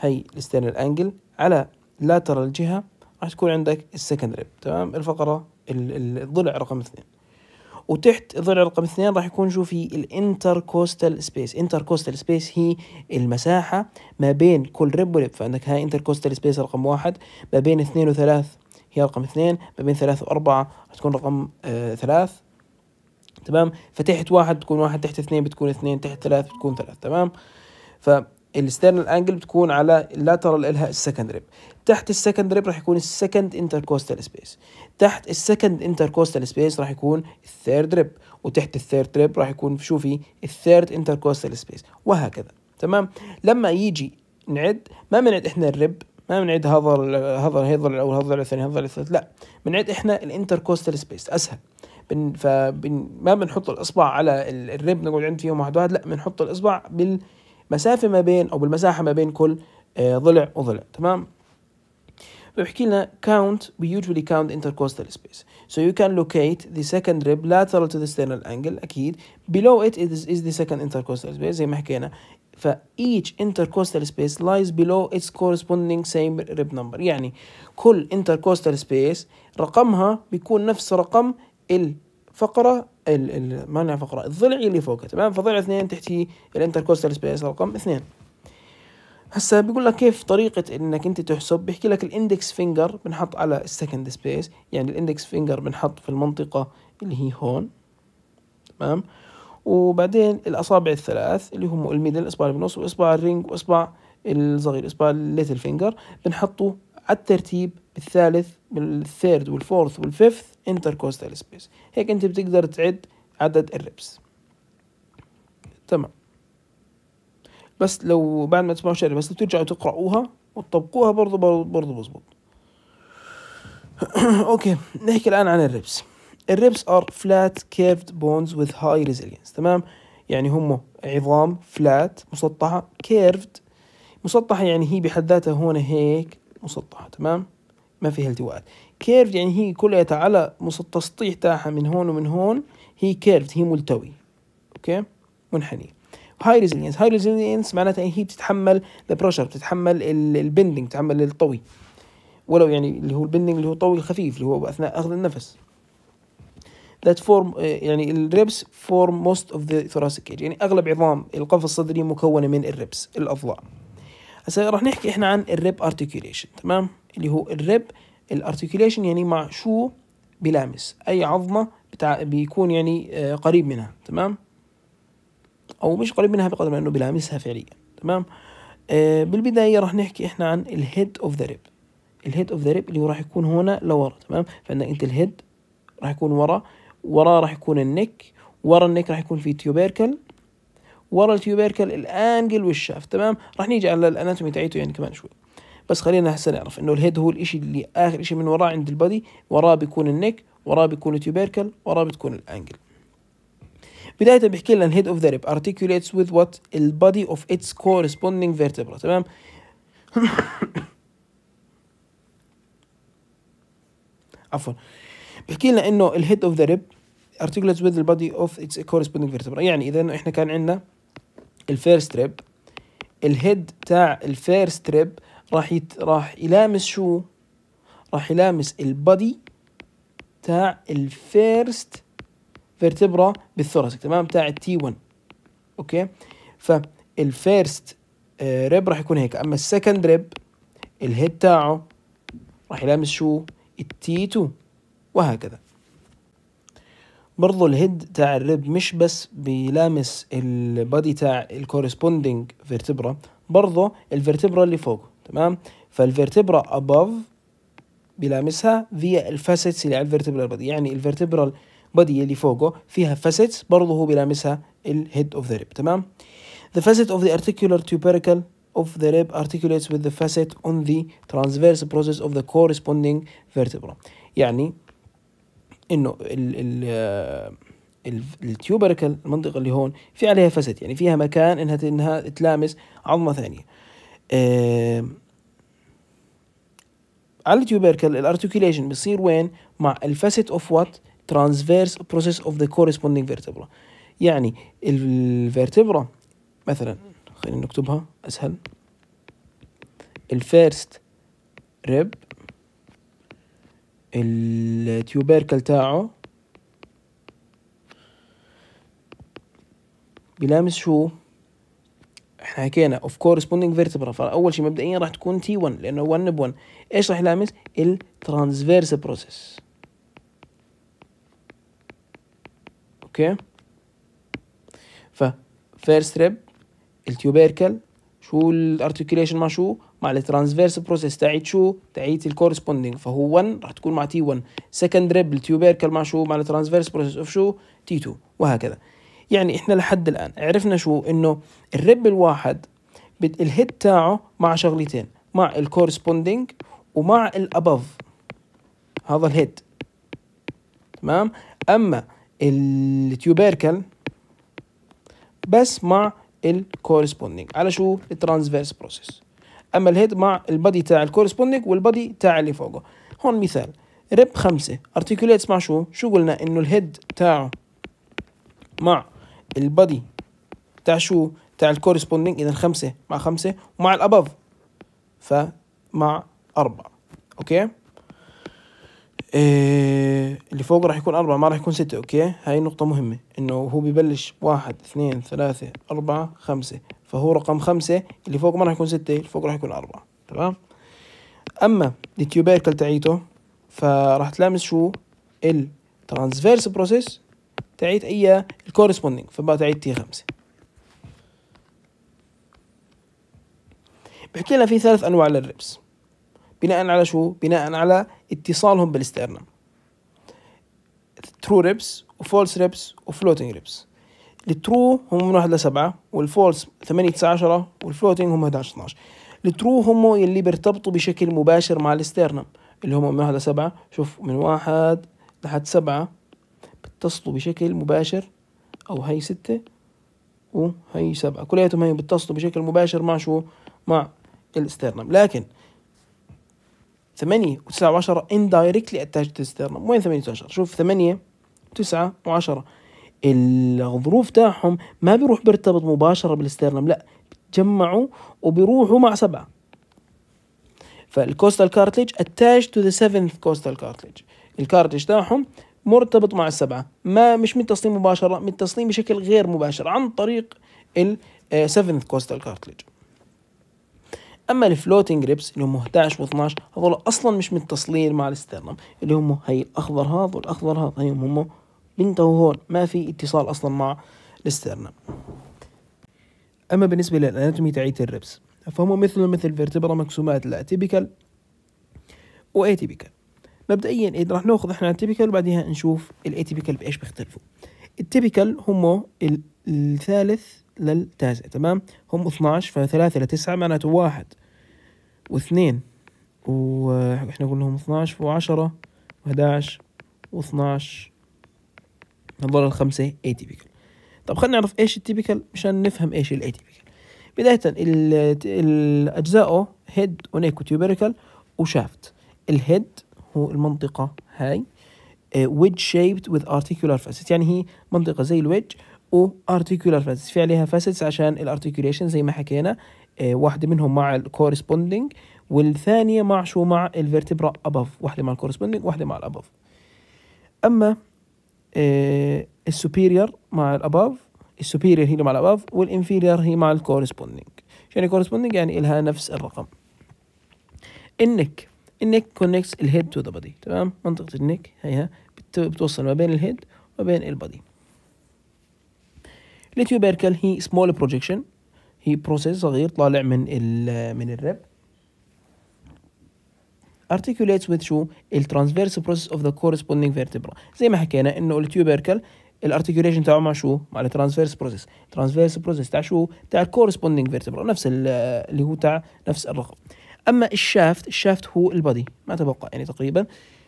هي sternal انجل على lateral الجهة راح تكون عندك rib تمام الفقرة الضلع رقم اثنين وتحت الضلع رقم اثنين راح يكون شو في الانتركوستال سبيس انتركوستال سبيس هي المساحة ما بين كل ريب وريب فعندك هاي انتركوستال سبيس رقم واحد ما بين اثنين وثلاث هي رقم اثنين ما بين ثلاث وأربعة راح تكون رقم آه ثلاث تمام فتحت واحد بتكون واحد تحت اثنين بتكون اثنين تحت ثلاث بتكون ثلاث تمام فالستيرنال انجل بتكون على اللاترال الها السكند ريب تحت السكند ريب راح يكون السكند انتركوستال سبيس تحت السكند انتركوستال سبيس راح يكون الثيرد ريب وتحت الثيرد ريب راح يكون شو في الثيرد انتركوستال سبيس وهكذا تمام لما يجي نعد ما بنعد احنا الريب ما بنعد هذا هذا هيضل الاول هذا الثاني هذا الثالث لا بنعد احنا الانتركوستال سبيس اسهل بن ما بنحط الاصبع على الريب نقول عند فيهم واحد واحد لا بنحط الاصبع بالمسافه ما بين او بالمساحه ما بين كل ضلع وضلع تمام بيحكي لنا count we usually count intercostal space so you can locate the second rib lateral to the sternal angle أكيد below it is, is the second intercostal space زي ما حكينا ف each intercostal space lies below its corresponding same rib number يعني كل intercostal space رقمها بيكون نفس رقم الفقرة مانع فقرة الضلع اللي فوقها تمام فضلع اثنين تحتيه الانتركوستال سبيس رقم اثنين هسا بيقول لك كيف طريقة انك انت تحسب بيحكي لك الاندكس فينجر بنحط على السكند سبيس يعني الاندكس فينجر بنحط في المنطقة اللي هي هون تمام وبعدين الاصابع الثلاث اللي هم الميدل اصبع النص واصبع الرينج واصبع الصغير اصبع الليتل فينجر بنحطه على الترتيب بالثالث بالثيرد والفورث والفيفث انتركوستال سبيس هيك انت بتقدر تعد عدد الريبس تمام بس لو بعد ما تسمعوا شغله بس لو ترجعوا تقرأوها وتطبقوها برضه برضه بظبط اوكي نحكي الان عن الريبس الريبس ار فلات كيرفد بونز وذ هاي ريزيلينس تمام يعني هم عظام فلات مسطحه كيرفد مسطحه يعني هي بحد ذاتها هون هيك مسطحه تمام ما فيها التواءات كيرف يعني هي كلها على التسطيح تاعها من هون ومن هون هي كيرف هي ملتوي اوكي منحني هاي ريزيلينس هاي ريزيلينس معناتها يعني هي بتتحمل البريشر بتتحمل البندنج بتتحمل الطوي ولو يعني اللي هو البندنج اللي هو طوي الخفيف اللي هو اثناء اخذ النفس that form آه، يعني الريبس form most of the thoracic cage يعني اغلب عظام القفص الصدري مكونه من الريبس الاضلاع هسه راح نحكي احنا عن الريب articulation تمام اللي هو الريب الارتكيوليشن يعني مع شو بلامس اي عظمه بتاع بيكون يعني آه، قريب منها تمام او مش قريب منها بقدر ما انه بلامسها فعليا تمام آه، بالبدايه راح نحكي احنا عن الهيد اوف ذا ريب الهيد اوف ذا ريب اللي هو راح يكون هنا لورا تمام فانك انت الهيد راح يكون ورا ورا راح يكون النك ورا النك راح يكون في تيوبيركل ورا التيوبيركل الانجل والشاف تمام راح نيجي على الاناتومي تاعيته يعني كمان شوي بس خلينا هسه نعرف انه الهيد هو الاشي اللي اخر اشي من وراه عند البادي وراه بيكون النك وراه بيكون التيوبيركل وراه بتكون الانجل بداية بحكي لنا الهيد اوف ذا ريب articulates with what البادي of its corresponding vertebra تمام عفوا بحكي لنا انه الهيد اوف ذا ريب articulates with the body of its corresponding vertebra يعني اذا احنا كان عندنا الفيرست ريب الهيد تاع الفيرست ريب راح يت... راح يلامس شو راح يلامس البادي تاع الفيرست فيرتبرا بالثوراسك تمام تاع التي 1 اوكي فالفيرست ريب آه، راح يكون هيك اما السكند ريب الهيد تاعه راح يلامس شو التي 2 وهكذا برضو الهيد تاع الريب مش بس بيلامس البادي تاع الكورسبوندينج فيرتبرا برضو الفيرتبرا اللي فوقه تمام فالفيرتبرا اباف بيلامسها via الفاسيتس اللي على الفيرتبرال بدي يعني الفيرتبرال بدي اللي فوقه فيها فاسيتس برضه هو بيلامسها الهيد اوف ذا ريب تمام The facet of the articular tubercle of the rib articulates with the facet on the transverse process of the corresponding vertebra يعني انه ال ال آه ال التيوبركل المنطقه اللي هون في عليها facet يعني فيها مكان انها انها تلامس عظمه ثانيه على التيوبيركل الارتكيوليشن بتصير وين مع الفاسيت اوف وات ترانسفيرس بروسيس اوف ذا كورسبوندينج فيرتبرا يعني الفيرتبرا مثلا خلينا نكتبها اسهل الفيرست ريب التيوبيركل تاعه بيلامس شو احنا حكينا اوف كورسبوندينج فيرتبرا فاول شيء مبدئيا راح تكون تي 1 لانه 1 ب 1 ايش راح يلامس الترانسفيرس بروسيس اوكي ف فيرست ريب التيوبيركل شو الارتكيوليشن مع شو مع الترانسفيرس بروسيس تاعت شو تاعت الكورسبوندينج فهو 1 راح تكون مع تي 1 سكند ريب التيوبيركل مع شو مع الترانسفيرس بروسيس اوف شو تي 2 وهكذا يعني احنا لحد الان عرفنا شو انه الرب الواحد الهيد تاعه مع شغلتين مع الكورسبوندينج ومع الابف هذا الهيد تمام اما التيوبيركل بس مع الكورسبوندينج على شو الترانسفيرس بروسيس اما الهيد مع البادي تاع الكورسبوندينج والبادي تاع اللي فوقه هون مثال رب خمسة ارتيكوليتس مع شو شو قلنا انه الهيد تاعه مع البادي بتاع شو بتاع الكورسبوندينج اذا خمسة مع خمسة ومع الابف فمع اربعة اوكي إيه اللي فوق راح يكون أربعة ما راح يكون ستة أوكي هاي نقطة مهمة إنه هو ببلش واحد اثنين ثلاثة أربعة خمسة فهو رقم خمسة اللي فوق ما راح يكون ستة اللي فوق راح يكون أربعة تمام أما التيوبيركل تعيته فراح تلامس شو الترانسفيرس بروسيس تعيد اي الكورسبوندينج فبقى تعيد تي خمسة بحكي لنا في ثلاث أنواع للربس بناء على شو؟ بناء على اتصالهم بالاسترنم ترو ريبس وفولس ريبس وفلوتنج ريبس الترو هم من واحد لسبعة والفولس ثمانية تسعة عشرة والفلوتنج هم 11 12 الترو هم اللي بيرتبطوا بشكل مباشر مع الاسترنم اللي هم من واحد لسبعة شوف من واحد لحد سبعة بيتصلوا بشكل مباشر أو هي ستة وهي سبعة كلياتهم هي بتصلوا بشكل مباشر مع شو مع الاسترنم لكن ثمانية وتسعة وعشرة indirectly attached to sternum وين ثمانية وعشرة شوف ثمانية تسعة وعشرة الظروف تاعهم ما بيروح بيرتبط مباشرة بالاسترنم لا بتجمعوا وبيروحوا مع سبعة فالكوستال كارتليج attached to the seventh coastal cartilage الكارتليج تاعهم مرتبط مع السبعة ما مش من تصميم مباشرة من تصميم بشكل غير مباشر عن طريق ال 7 كوستال كارتليج اما الفلوتنج ريبس اللي هم 11 و12 هذول اصلا مش متصلين مع السترنم اللي هم هي الاخضر هذا والاخضر هذا هم هم بينتهوا هون ما في اتصال اصلا مع السترنم اما بالنسبه للاناتومي تاعيت الريبس فهم مثل مثل فيرتبرا مقسومات لا تيبيكال واتيبيكال مبدئيا إيه راح ناخذ احنا التيبيكال وبعديها نشوف الاتيبيكال بايش بيختلفوا التيبيكال هم الثالث للتاسع تمام هم 12 فثلاثة 9 معناته واحد واثنين واحنا قلنا هم 12 و10 و و11 و12 هذول الخمسة اتيبيكال طب خلينا نعرف ايش التيبيكال مشان نفهم ايش الاتيبيكال بداية الأجزاء هيد ونيك وتيوبريكال وشافت الهيد هو المنطقة هاي ويدج شيبد وذ ارتيكولار فاسيتس يعني هي منطقة زي الويدج و articular في عليها فاسيتس عشان الارتيكوليشن زي ما حكينا اه واحدة منهم مع الكورسبوندينج والثانية مع شو مع الفيرتبرا أبف واحدة مع الكورسبوندينج واحدة مع الأبف أما اه السوبيريور مع الأبف السوبيريور هي مع الأبف والإنفيريور هي مع الكورسبوندينج يعني كورسبوندينج يعني إلها نفس الرقم النك النك كونكتس الهيد تو ذا بودي تمام منطقه النك هيها بتوصل ما بين الهيد وما بين البادي التيوبيركل هي سمول بروجكشن هي بروسيس صغير طالع من ال من الرب articulates with شو ال transverse process of the corresponding vertebra زي ما حكينا انه التيوبيركل الارتكيوليشن تاعه مع شو مع الترانسفيرس بروسيس الترانسفيرس بروسيس تاع شو تاع الكورسبوندينج فيرتبرا نفس اللي هو تاع نفس الرقم اما الشافت الشافت هو البادي ما تبقى يعني تقريبا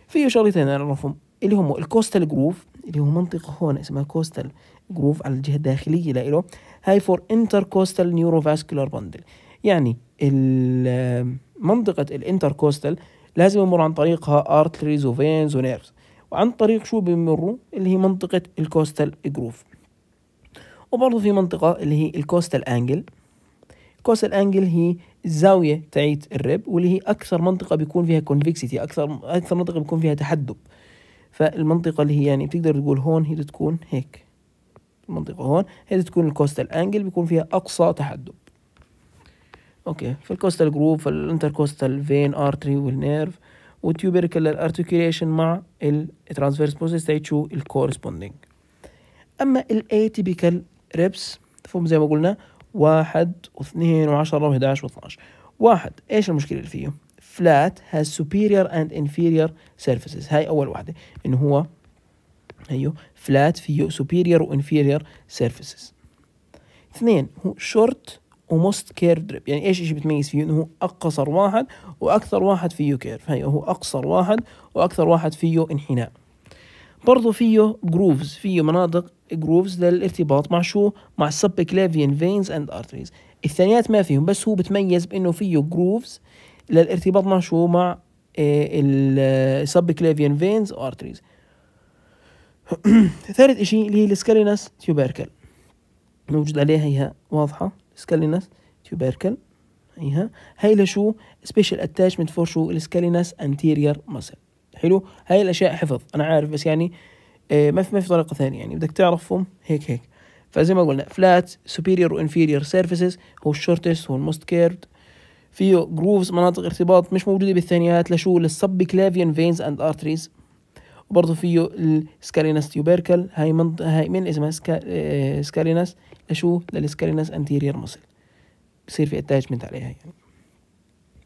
فيه شغلتين نعرفهم اللي هم الكوستال جروف اللي هو منطقه هون اسمها كوستال جروف على الجهه الداخليه لإله هاي فور انتر كوستال نيوروفاسكولار بندل يعني منطقه الانتركوستال لازم يمر عن طريقها ارتريز وفينز ونيرفز وعن طريق شو بيمروا اللي هي منطقه الكوستال جروف وبرضه في منطقه اللي هي الكوستال انجل الكوستال انجل هي الزاويه تعيت الرب واللي هي اكثر منطقه بيكون فيها كونفكسيتي اكثر اكثر منطقه بيكون فيها تحدب فالمنطقه اللي هي يعني بتقدر تقول هون هي تكون هيك المنطقه هون هي تكون الكوستال انجل بيكون فيها اقصى تحدب اوكي فالكوستال جروب كوستال فين ارتري والنيرف والتيوبركل الارتكيوليشن مع الترانسفيرس بوسيس تعيد شو الكورسبوندينج اما الاتيبيكال ريبس فهم زي ما قلنا واحد واثنين وعشرة و11 و12 واحد ايش المشكلة اللي فيه فلات has superior and inferior سيرفيسز هاي أول واحدة إنه هو هيو أيوه، فلات فيه superior و inferior اثنين هو short وموست كيرف دريب يعني ايش الشيء بتميز فيه انه هو اقصر واحد واكثر واحد فيه كيرف هي هو اقصر واحد واكثر واحد فيه انحناء برضو فيه جروفز فيه مناطق جروفز للارتباط مع شو مع السب كلافيان فينز اند ارتريز الثانيات ما فيهم بس هو بتميز بانه فيه جروفز للارتباط مع شو مع السب كلافيان فينز ارتريز ثالث شيء اللي هي السكالينس تيوبيركل موجود عليها هيها واضحة سكالينس تيوبيركل هيها هي لشو سبيشال اتاتشمنت فور شو السكالينس انتيرير مسل حلو هاي الاشياء حفظ انا عارف بس يعني آه، ما في ما في طريقه ثانيه يعني بدك تعرفهم هيك هيك فزي ما قلنا فلات سوبيريور وانفيريور سيرفيسز هو الشورتست هو الموست كيرد فيه جروفز مناطق ارتباط مش موجوده بالثانيات لشو للسب كلافيان فينز اند ارتريز وبرضه فيه السكالينس تيوبيركل هاي من هاي من اسمها سكا... اه... لشو للسكالينس انتيرير مسل بصير في اتاجمنت عليها يعني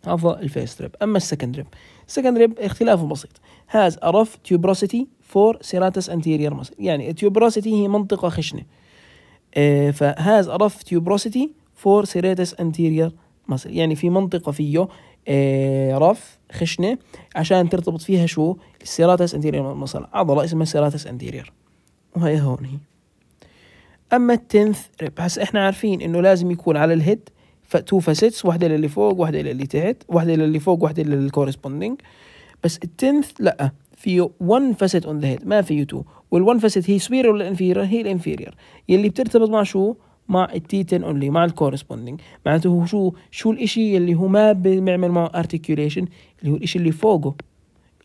هذا الفيرست ريب اما السكند ريب second rib اختلافه بسيط has a rough tuberosity for serratus anterior muscle يعني tuberosity هي منطقة خشنة اه ف has a rough tuberosity for serratus anterior muscle يعني في منطقة فيه اه رف خشنة عشان ترتبط فيها شو serratus anterior muscle عضلة اسمها serratus anterior وهي هون هي أما التنث ريب هسا احنا عارفين انه لازم يكون على الهيد فتو فاسيتس واحده للي فوق واحده للي تحت واحده للي فوق واحده للكورسبوندينج بس التنث لا في وان فاسيت اون ذا هيد ما في تو وال فاسيت هي سوير ولا انفيرير هي الانفيرير يلي بترتبط مع شو مع التي 10 اونلي مع الكورسبوندينج معناته هو شو شو الاشي اللي هو ما بيعمل معه ارتكيوليشن اللي هو الاشي اللي فوقه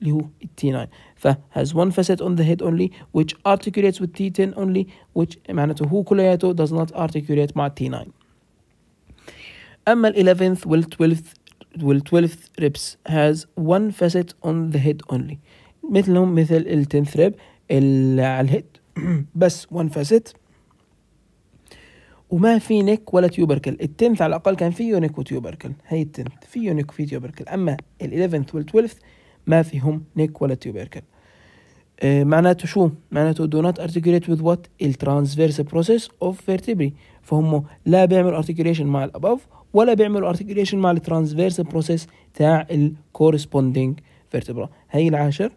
اللي هو التي 9 ف has one facet on the head only which articulates with T10 only which معناته هو كلياته does not articulate مع T9 أما ال 11th وال 12th وال 12th ribs has one facet on the head only مثلهم مثل ال 10th rib على الهيد بس one facet وما في نيك ولا تيوبركل 10th على الأقل كان فيه نيك وتيوبركل هي 10th فيه نيك وفيه تيوبركل أما ال 11th وال 12th ما فيهم نيك ولا تيوبركل آه معناته شو؟ معناته do not articulate with what؟ ال transverse process of vertebrae فهم لا بيعملوا articulation مع الابوف ولا بيعملوا articulation مع الترانسفيرس بروسيس تاع الكورسبوندينج فيرتبرا هي العاشر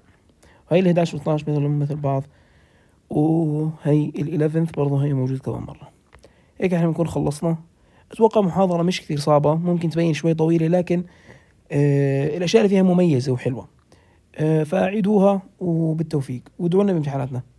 وهي ال 11 و 12 مثلهم مثل بعض وهي ال 11 برضه هي موجود كمان مره هيك احنا بنكون خلصنا اتوقع محاضره مش كثير صعبه ممكن تبين شوي طويله لكن آه الاشياء اللي فيها مميزه وحلوه آه فاعيدوها وبالتوفيق وادعوا لنا بامتحاناتنا